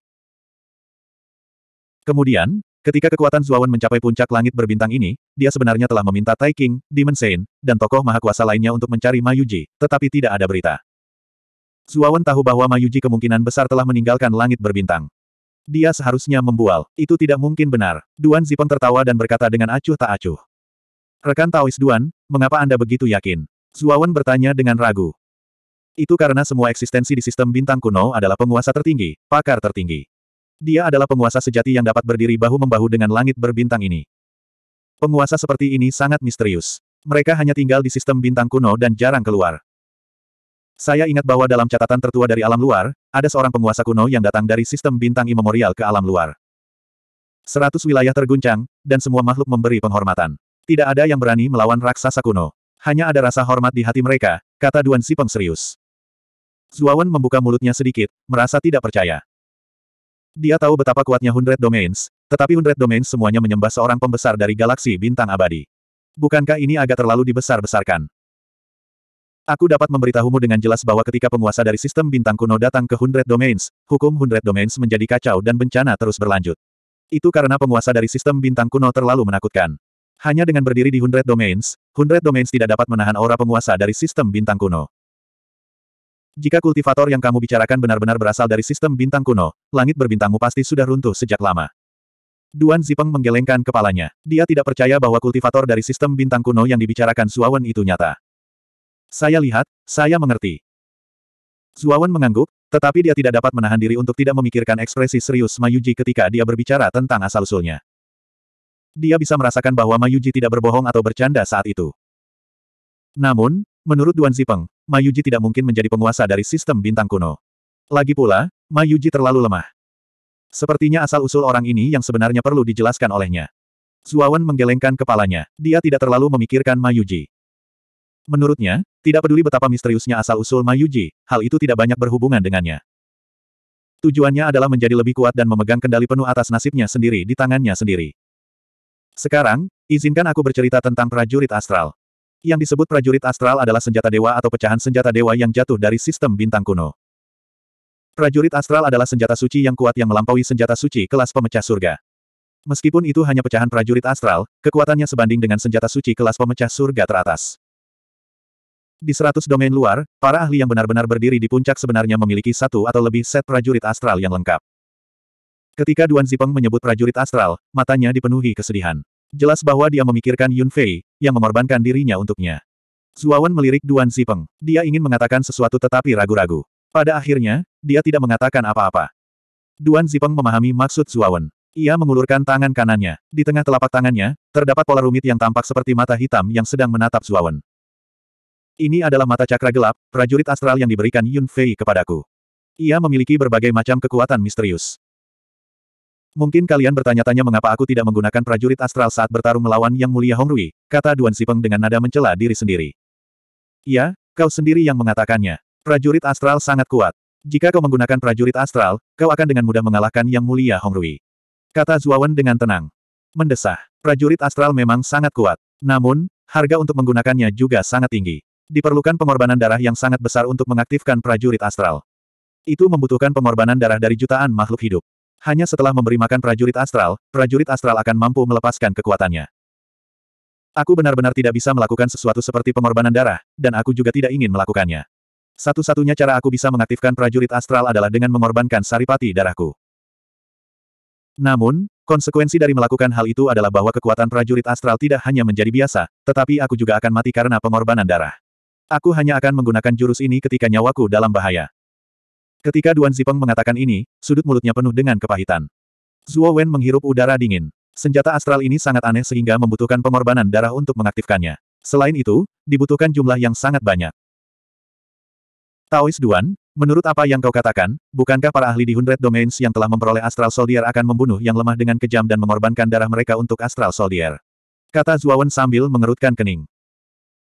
A: Kemudian, ketika kekuatan Zuawan mencapai puncak langit berbintang ini, dia sebenarnya telah meminta Tai King, Demon Saint, dan tokoh maha kuasa lainnya untuk mencari Mayuji, tetapi tidak ada berita. Zuawan tahu bahwa Mayuji kemungkinan besar telah meninggalkan langit berbintang. Dia seharusnya membual. Itu tidak mungkin benar. Duan Zipeng tertawa dan berkata dengan acuh tak acuh. Rekan Taois Duan, mengapa Anda begitu yakin? Zuawan bertanya dengan ragu. Itu karena semua eksistensi di sistem bintang kuno adalah penguasa tertinggi, pakar tertinggi. Dia adalah penguasa sejati yang dapat berdiri bahu-membahu dengan langit berbintang ini. Penguasa seperti ini sangat misterius. Mereka hanya tinggal di sistem bintang kuno dan jarang keluar. Saya ingat bahwa dalam catatan tertua dari alam luar, ada seorang penguasa kuno yang datang dari sistem bintang imemorial ke alam luar. Seratus wilayah terguncang, dan semua makhluk memberi penghormatan. Tidak ada yang berani melawan raksasa kuno. Hanya ada rasa hormat di hati mereka, kata Duan Sipeng serius. Zuawan membuka mulutnya sedikit, merasa tidak percaya. Dia tahu betapa kuatnya Hundred Domains, tetapi Hundred Domains semuanya menyembah seorang pembesar dari galaksi bintang abadi. Bukankah ini agak terlalu dibesar-besarkan? Aku dapat memberitahumu dengan jelas bahwa ketika penguasa dari sistem bintang kuno datang ke Hundred Domains, hukum Hundred Domains menjadi kacau dan bencana terus berlanjut. Itu karena penguasa dari sistem bintang kuno terlalu menakutkan. Hanya dengan berdiri di Hundred Domains, Hundred Domains tidak dapat menahan aura penguasa dari sistem bintang kuno. Jika kultivator yang kamu bicarakan benar-benar berasal dari sistem bintang kuno, langit berbintangmu pasti sudah runtuh sejak lama. Duan Zipeng menggelengkan kepalanya. Dia tidak percaya bahwa kultivator dari sistem bintang kuno yang dibicarakan Zuawan itu nyata. Saya lihat, saya mengerti. Zuawan mengangguk, tetapi dia tidak dapat menahan diri untuk tidak memikirkan ekspresi serius Mayuji ketika dia berbicara tentang asal-usulnya. Dia bisa merasakan bahwa Mayuji tidak berbohong atau bercanda saat itu. Namun, menurut Duan Zipeng, Mayuji tidak mungkin menjadi penguasa dari sistem bintang kuno. Lagi pula, Mayuji terlalu lemah. Sepertinya asal-usul orang ini yang sebenarnya perlu dijelaskan olehnya. Zuawan menggelengkan kepalanya. Dia tidak terlalu memikirkan Mayuji. Menurutnya, tidak peduli betapa misteriusnya asal-usul Mayuji, hal itu tidak banyak berhubungan dengannya. Tujuannya adalah menjadi lebih kuat dan memegang kendali penuh atas nasibnya sendiri di tangannya sendiri. Sekarang, izinkan aku bercerita tentang prajurit astral. Yang disebut prajurit astral adalah senjata dewa atau pecahan senjata dewa yang jatuh dari sistem bintang kuno. Prajurit astral adalah senjata suci yang kuat yang melampaui senjata suci kelas pemecah surga. Meskipun itu hanya pecahan prajurit astral, kekuatannya sebanding dengan senjata suci kelas pemecah surga teratas. Di seratus domain luar, para ahli yang benar-benar berdiri di puncak sebenarnya memiliki satu atau lebih set prajurit astral yang lengkap. Ketika Duan Zipeng menyebut prajurit astral, matanya dipenuhi kesedihan. Jelas bahwa dia memikirkan Yun Fei, yang mengorbankan dirinya untuknya. Zuawan melirik Duan Zipeng. Dia ingin mengatakan sesuatu tetapi ragu-ragu. Pada akhirnya, dia tidak mengatakan apa-apa. Duan Zipeng memahami maksud Zuawan. Ia mengulurkan tangan kanannya. Di tengah telapak tangannya, terdapat pola rumit yang tampak seperti mata hitam yang sedang menatap Zuawan. Ini adalah mata cakra gelap, prajurit astral yang diberikan Yun Fei kepadaku. Ia memiliki berbagai macam kekuatan misterius. Mungkin kalian bertanya-tanya mengapa aku tidak menggunakan prajurit astral saat bertarung melawan Yang Mulia Hong Rui," kata Duan Sipeng dengan nada mencela diri sendiri. Ya, kau sendiri yang mengatakannya. Prajurit astral sangat kuat. Jika kau menggunakan prajurit astral, kau akan dengan mudah mengalahkan Yang Mulia Hong Rui," Kata Zuawan dengan tenang. Mendesah, prajurit astral memang sangat kuat. Namun, harga untuk menggunakannya juga sangat tinggi. Diperlukan pengorbanan darah yang sangat besar untuk mengaktifkan prajurit astral. Itu membutuhkan pengorbanan darah dari jutaan makhluk hidup. Hanya setelah memberi makan prajurit astral, prajurit astral akan mampu melepaskan kekuatannya. Aku benar-benar tidak bisa melakukan sesuatu seperti pengorbanan darah, dan aku juga tidak ingin melakukannya. Satu-satunya cara aku bisa mengaktifkan prajurit astral adalah dengan mengorbankan saripati darahku. Namun, konsekuensi dari melakukan hal itu adalah bahwa kekuatan prajurit astral tidak hanya menjadi biasa, tetapi aku juga akan mati karena pengorbanan darah. Aku hanya akan menggunakan jurus ini ketika nyawaku dalam bahaya. Ketika Duan Zipeng mengatakan ini, sudut mulutnya penuh dengan kepahitan. Zuo Wen menghirup udara dingin. Senjata astral ini sangat aneh sehingga membutuhkan pengorbanan darah untuk mengaktifkannya. Selain itu, dibutuhkan jumlah yang sangat banyak. Taois Duan, menurut apa yang kau katakan, bukankah para ahli di Hundred Domains yang telah memperoleh Astral Soldier akan membunuh yang lemah dengan kejam dan mengorbankan darah mereka untuk Astral Soldier? Kata Wen sambil mengerutkan kening.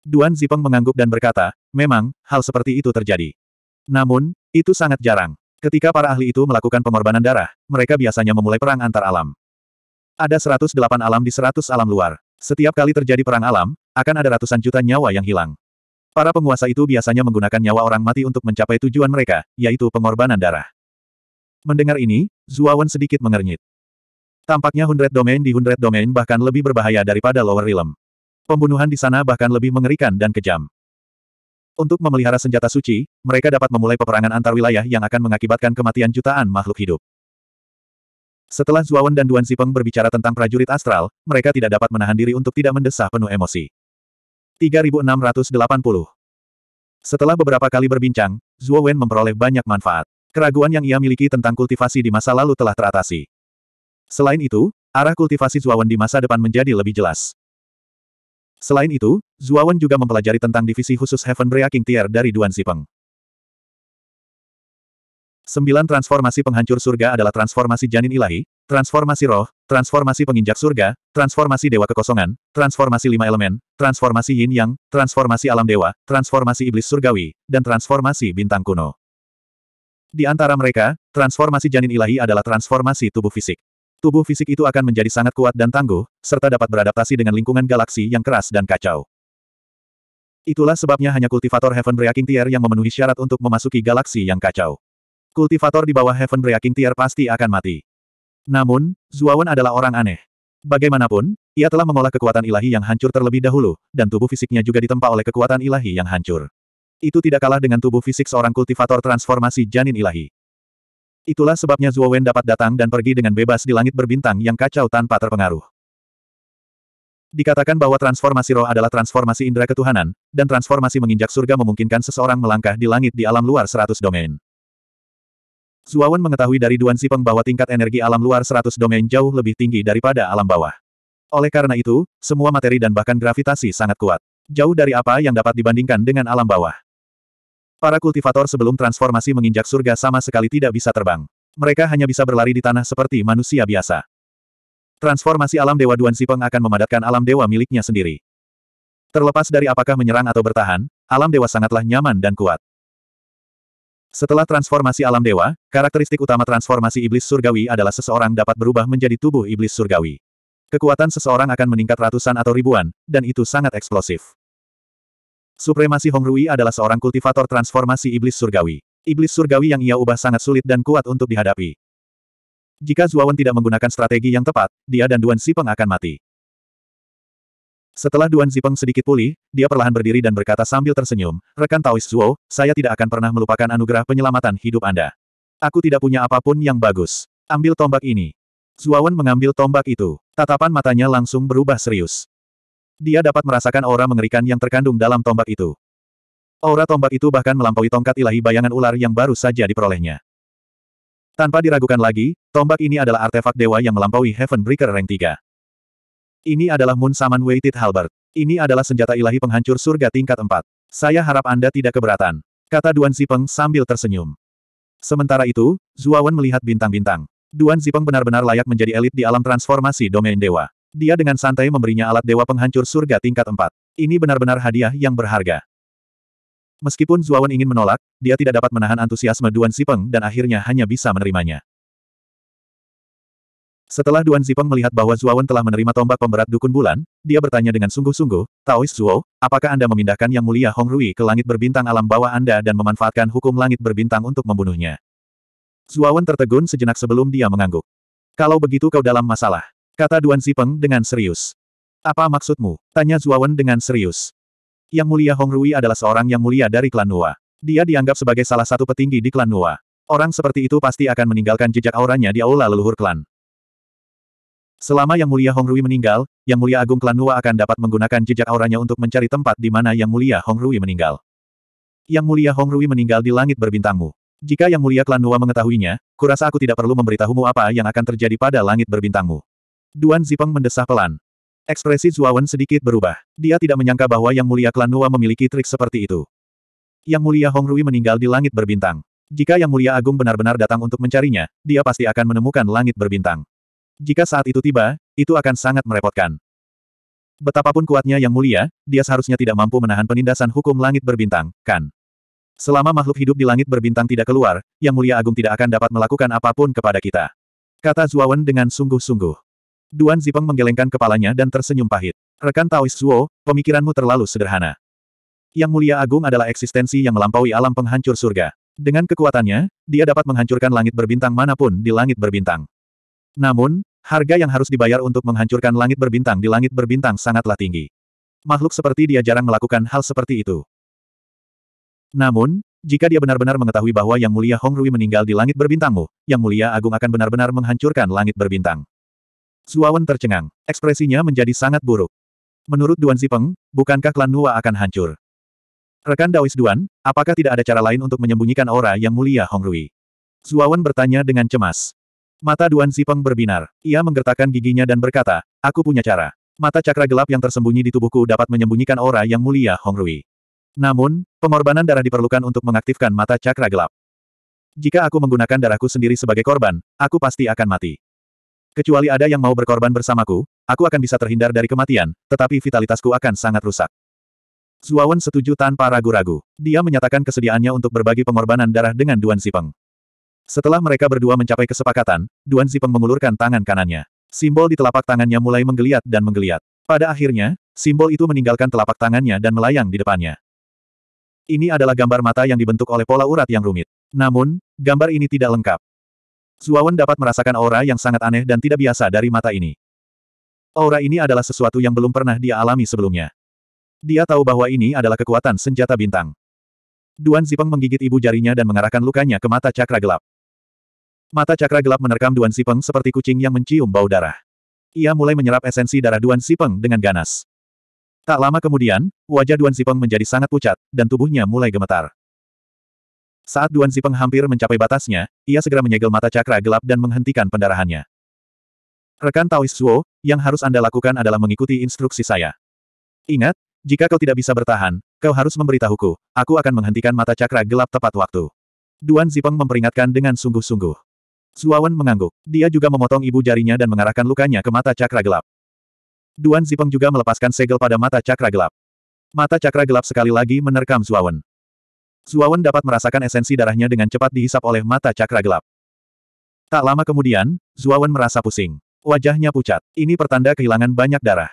A: Duan Zipeng mengangguk dan berkata, memang, hal seperti itu terjadi. Namun, itu sangat jarang. Ketika para ahli itu melakukan pengorbanan darah, mereka biasanya memulai perang antar alam. Ada 108 alam di 100 alam luar. Setiap kali terjadi perang alam, akan ada ratusan juta nyawa yang hilang. Para penguasa itu biasanya menggunakan nyawa orang mati untuk mencapai tujuan mereka, yaitu pengorbanan darah. Mendengar ini, Zuawan sedikit mengernyit. Tampaknya Hundred Domain di Hundred Domain bahkan lebih berbahaya daripada Lower Realm. Pembunuhan di sana bahkan lebih mengerikan dan kejam. Untuk memelihara senjata suci, mereka dapat memulai peperangan antar wilayah yang akan mengakibatkan kematian jutaan makhluk hidup. Setelah Zuawan dan Duan Zipeng berbicara tentang prajurit astral, mereka tidak dapat menahan diri untuk tidak mendesah penuh emosi. 3680 Setelah beberapa kali berbincang, Zuawan memperoleh banyak manfaat. Keraguan yang ia miliki tentang kultivasi di masa lalu telah teratasi. Selain itu, arah kultivasi Zuawan di masa depan menjadi lebih jelas. Selain itu, Zuawan juga mempelajari tentang divisi khusus Heaven Breaking Tier dari Duan Zipeng. Sembilan transformasi penghancur surga adalah transformasi janin ilahi, transformasi roh, transformasi penginjak surga, transformasi dewa kekosongan, transformasi lima elemen, transformasi yin yang, transformasi alam dewa, transformasi iblis surgawi, dan transformasi bintang kuno. Di antara mereka, transformasi janin ilahi adalah transformasi tubuh fisik. Tubuh fisik itu akan menjadi sangat kuat dan tangguh, serta dapat beradaptasi dengan lingkungan galaksi yang keras dan kacau. Itulah sebabnya hanya kultivator Heaven Breaking Tier yang memenuhi syarat untuk memasuki galaksi yang kacau. Kultivator di bawah Heaven Breaking Tier pasti akan mati. Namun, Zuawan adalah orang aneh. Bagaimanapun, ia telah mengolah kekuatan ilahi yang hancur terlebih dahulu, dan tubuh fisiknya juga ditempa oleh kekuatan ilahi yang hancur. Itu tidak kalah dengan tubuh fisik seorang kultivator transformasi janin ilahi. Itulah sebabnya Zuo Wen dapat datang dan pergi dengan bebas di langit berbintang yang kacau tanpa terpengaruh. Dikatakan bahwa transformasi roh adalah transformasi indera ketuhanan, dan transformasi menginjak surga memungkinkan seseorang melangkah di langit di alam luar seratus domain. Zuawan mengetahui dari Duan Sipeng bahwa tingkat energi alam luar seratus domain jauh lebih tinggi daripada alam bawah. Oleh karena itu, semua materi dan bahkan gravitasi sangat kuat. Jauh dari apa yang dapat dibandingkan dengan alam bawah. Para kultivator sebelum transformasi menginjak surga sama sekali tidak bisa terbang. Mereka hanya bisa berlari di tanah seperti manusia biasa. Transformasi alam Dewa Duan Sipeng akan memadatkan alam dewa miliknya sendiri. Terlepas dari apakah menyerang atau bertahan, alam dewa sangatlah nyaman dan kuat. Setelah transformasi alam dewa, karakteristik utama transformasi iblis surgawi adalah seseorang dapat berubah menjadi tubuh iblis surgawi. Kekuatan seseorang akan meningkat ratusan atau ribuan, dan itu sangat eksplosif. Supremasi Hong Rui adalah seorang kultivator transformasi iblis surgawi. Iblis surgawi yang ia ubah sangat sulit dan kuat untuk dihadapi. Jika Zuawan tidak menggunakan strategi yang tepat, dia dan Duan Sipeng akan mati. Setelah Duan Zipeng sedikit pulih, dia perlahan berdiri dan berkata sambil tersenyum, Rekan Taois Zuo, saya tidak akan pernah melupakan anugerah penyelamatan hidup Anda. Aku tidak punya apapun yang bagus. Ambil tombak ini. Zuawan mengambil tombak itu. Tatapan matanya langsung berubah serius. Dia dapat merasakan aura mengerikan yang terkandung dalam tombak itu. Aura tombak itu bahkan melampaui tongkat ilahi bayangan ular yang baru saja diperolehnya. Tanpa diragukan lagi, tombak ini adalah artefak dewa yang melampaui Heaven Breaker Rank 3. Ini adalah Moon Saman Weighted Halberd. Ini adalah senjata ilahi penghancur surga tingkat 4. Saya harap Anda tidak keberatan. Kata Duan Zipeng sambil tersenyum. Sementara itu, Zuawan melihat bintang-bintang. Duan Zipeng benar-benar layak menjadi elit di alam transformasi domain dewa. Dia dengan santai memberinya alat dewa penghancur surga tingkat 4. Ini benar-benar hadiah yang berharga. Meskipun Zuawan ingin menolak, dia tidak dapat menahan antusiasme Duan Zipeng dan akhirnya hanya bisa menerimanya. Setelah Duan Zipeng melihat bahwa Zuawan telah menerima tombak pemberat dukun bulan, dia bertanya dengan sungguh-sungguh, Taois Zuo, apakah Anda memindahkan Yang Mulia Hong Rui ke langit berbintang alam bawah Anda dan memanfaatkan hukum langit berbintang untuk membunuhnya? Zuawan tertegun sejenak sebelum dia mengangguk. Kalau begitu kau dalam masalah. Kata Duan Zipeng dengan serius. Apa maksudmu? Tanya Zuawan dengan serius. Yang mulia Hong Rui adalah seorang yang mulia dari klan Nua. Dia dianggap sebagai salah satu petinggi di klan Nua. Orang seperti itu pasti akan meninggalkan jejak auranya di aula leluhur klan. Selama Yang Mulia Hong Rui meninggal, Yang Mulia Agung Klan Nua akan dapat menggunakan jejak auranya untuk mencari tempat di mana Yang Mulia Hong Rui meninggal. Yang Mulia Hong Rui meninggal di langit berbintangmu. Jika Yang Mulia Klan Nua mengetahuinya, kurasa aku tidak perlu memberitahumu apa yang akan terjadi pada langit berbintangmu. Duan Zipeng mendesah pelan. Ekspresi Zuawan sedikit berubah. Dia tidak menyangka bahwa Yang Mulia Klan Nua memiliki trik seperti itu. Yang Mulia Hong Rui meninggal di langit berbintang. Jika Yang Mulia Agung benar-benar datang untuk mencarinya, dia pasti akan menemukan langit berbintang. Jika saat itu tiba, itu akan sangat merepotkan. Betapapun kuatnya Yang Mulia, dia seharusnya tidak mampu menahan penindasan hukum langit berbintang, kan? Selama makhluk hidup di langit berbintang tidak keluar, Yang Mulia Agung tidak akan dapat melakukan apapun kepada kita. Kata Zuawan dengan sungguh-sungguh. Duan Zipeng menggelengkan kepalanya dan tersenyum pahit. Rekan Taois Zuo, pemikiranmu terlalu sederhana. Yang Mulia Agung adalah eksistensi yang melampaui alam penghancur surga. Dengan kekuatannya, dia dapat menghancurkan langit berbintang manapun di langit berbintang. Namun, harga yang harus dibayar untuk menghancurkan langit berbintang di langit berbintang sangatlah tinggi. Makhluk seperti dia jarang melakukan hal seperti itu. Namun, jika dia benar-benar mengetahui bahwa Yang Mulia Hong Rui meninggal di langit berbintangmu, Yang Mulia Agung akan benar-benar menghancurkan langit berbintang. Suawan tercengang. Ekspresinya menjadi sangat buruk. Menurut Duan Zipeng, bukankah klan Nua akan hancur? Rekan Daois Duan, apakah tidak ada cara lain untuk menyembunyikan aura yang mulia Hong Rui? Suawan bertanya dengan cemas. Mata Duan Zipeng berbinar. Ia menggertakkan giginya dan berkata, aku punya cara. Mata cakra gelap yang tersembunyi di tubuhku dapat menyembunyikan aura yang mulia Hong Rui. Namun, pengorbanan darah diperlukan untuk mengaktifkan mata cakra gelap. Jika aku menggunakan darahku sendiri sebagai korban, aku pasti akan mati. Kecuali ada yang mau berkorban bersamaku, aku akan bisa terhindar dari kematian, tetapi vitalitasku akan sangat rusak. Zuawan setuju tanpa ragu-ragu. Dia menyatakan kesediaannya untuk berbagi pengorbanan darah dengan Duan Zipeng. Setelah mereka berdua mencapai kesepakatan, Duan Zipeng mengulurkan tangan kanannya. Simbol di telapak tangannya mulai menggeliat dan menggeliat. Pada akhirnya, simbol itu meninggalkan telapak tangannya dan melayang di depannya. Ini adalah gambar mata yang dibentuk oleh pola urat yang rumit. Namun, gambar ini tidak lengkap. Zuawan dapat merasakan aura yang sangat aneh dan tidak biasa dari mata ini. Aura ini adalah sesuatu yang belum pernah dia alami sebelumnya. Dia tahu bahwa ini adalah kekuatan senjata bintang. Duan Zipeng menggigit ibu jarinya dan mengarahkan lukanya ke mata cakra gelap. Mata cakra gelap menerkam Duan Zipeng seperti kucing yang mencium bau darah. Ia mulai menyerap esensi darah Duan Zipeng dengan ganas. Tak lama kemudian, wajah Duan Zipeng menjadi sangat pucat, dan tubuhnya mulai gemetar. Saat Duan Zipeng hampir mencapai batasnya, ia segera menyegel mata cakra gelap dan menghentikan pendarahannya. Rekan Taois Zuo, yang harus Anda lakukan adalah mengikuti instruksi saya. Ingat, jika kau tidak bisa bertahan, kau harus memberitahuku, aku akan menghentikan mata cakra gelap tepat waktu. Duan Zipeng memperingatkan dengan sungguh-sungguh. Zuawan mengangguk. Dia juga memotong ibu jarinya dan mengarahkan lukanya ke mata cakra gelap. Duan Zipeng juga melepaskan segel pada mata cakra gelap. Mata cakra gelap sekali lagi menerkam Zuawan. Zuawan dapat merasakan esensi darahnya dengan cepat dihisap oleh mata cakra gelap. Tak lama kemudian, Zuawan merasa pusing. Wajahnya pucat. Ini pertanda kehilangan banyak darah.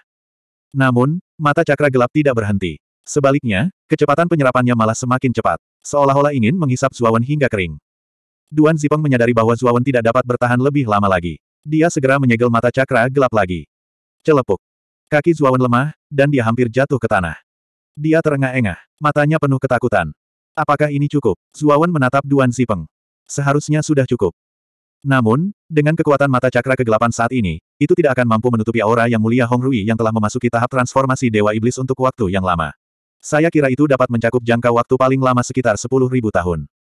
A: Namun, mata cakra gelap tidak berhenti. Sebaliknya, kecepatan penyerapannya malah semakin cepat. Seolah-olah ingin menghisap Zuawan hingga kering. Duan Zipeng menyadari bahwa Zuawan tidak dapat bertahan lebih lama lagi. Dia segera menyegel mata cakra gelap lagi. Celepuk. Kaki Zuawan lemah, dan dia hampir jatuh ke tanah. Dia terengah-engah, matanya penuh ketakutan. Apakah ini cukup? Zuawan menatap Duan Zipeng. Seharusnya sudah cukup. Namun, dengan kekuatan mata cakra kegelapan saat ini, itu tidak akan mampu menutupi aura yang mulia Hong Rui yang telah memasuki tahap transformasi Dewa Iblis untuk waktu yang lama. Saya kira itu dapat mencakup jangka waktu paling lama sekitar 10.000 tahun.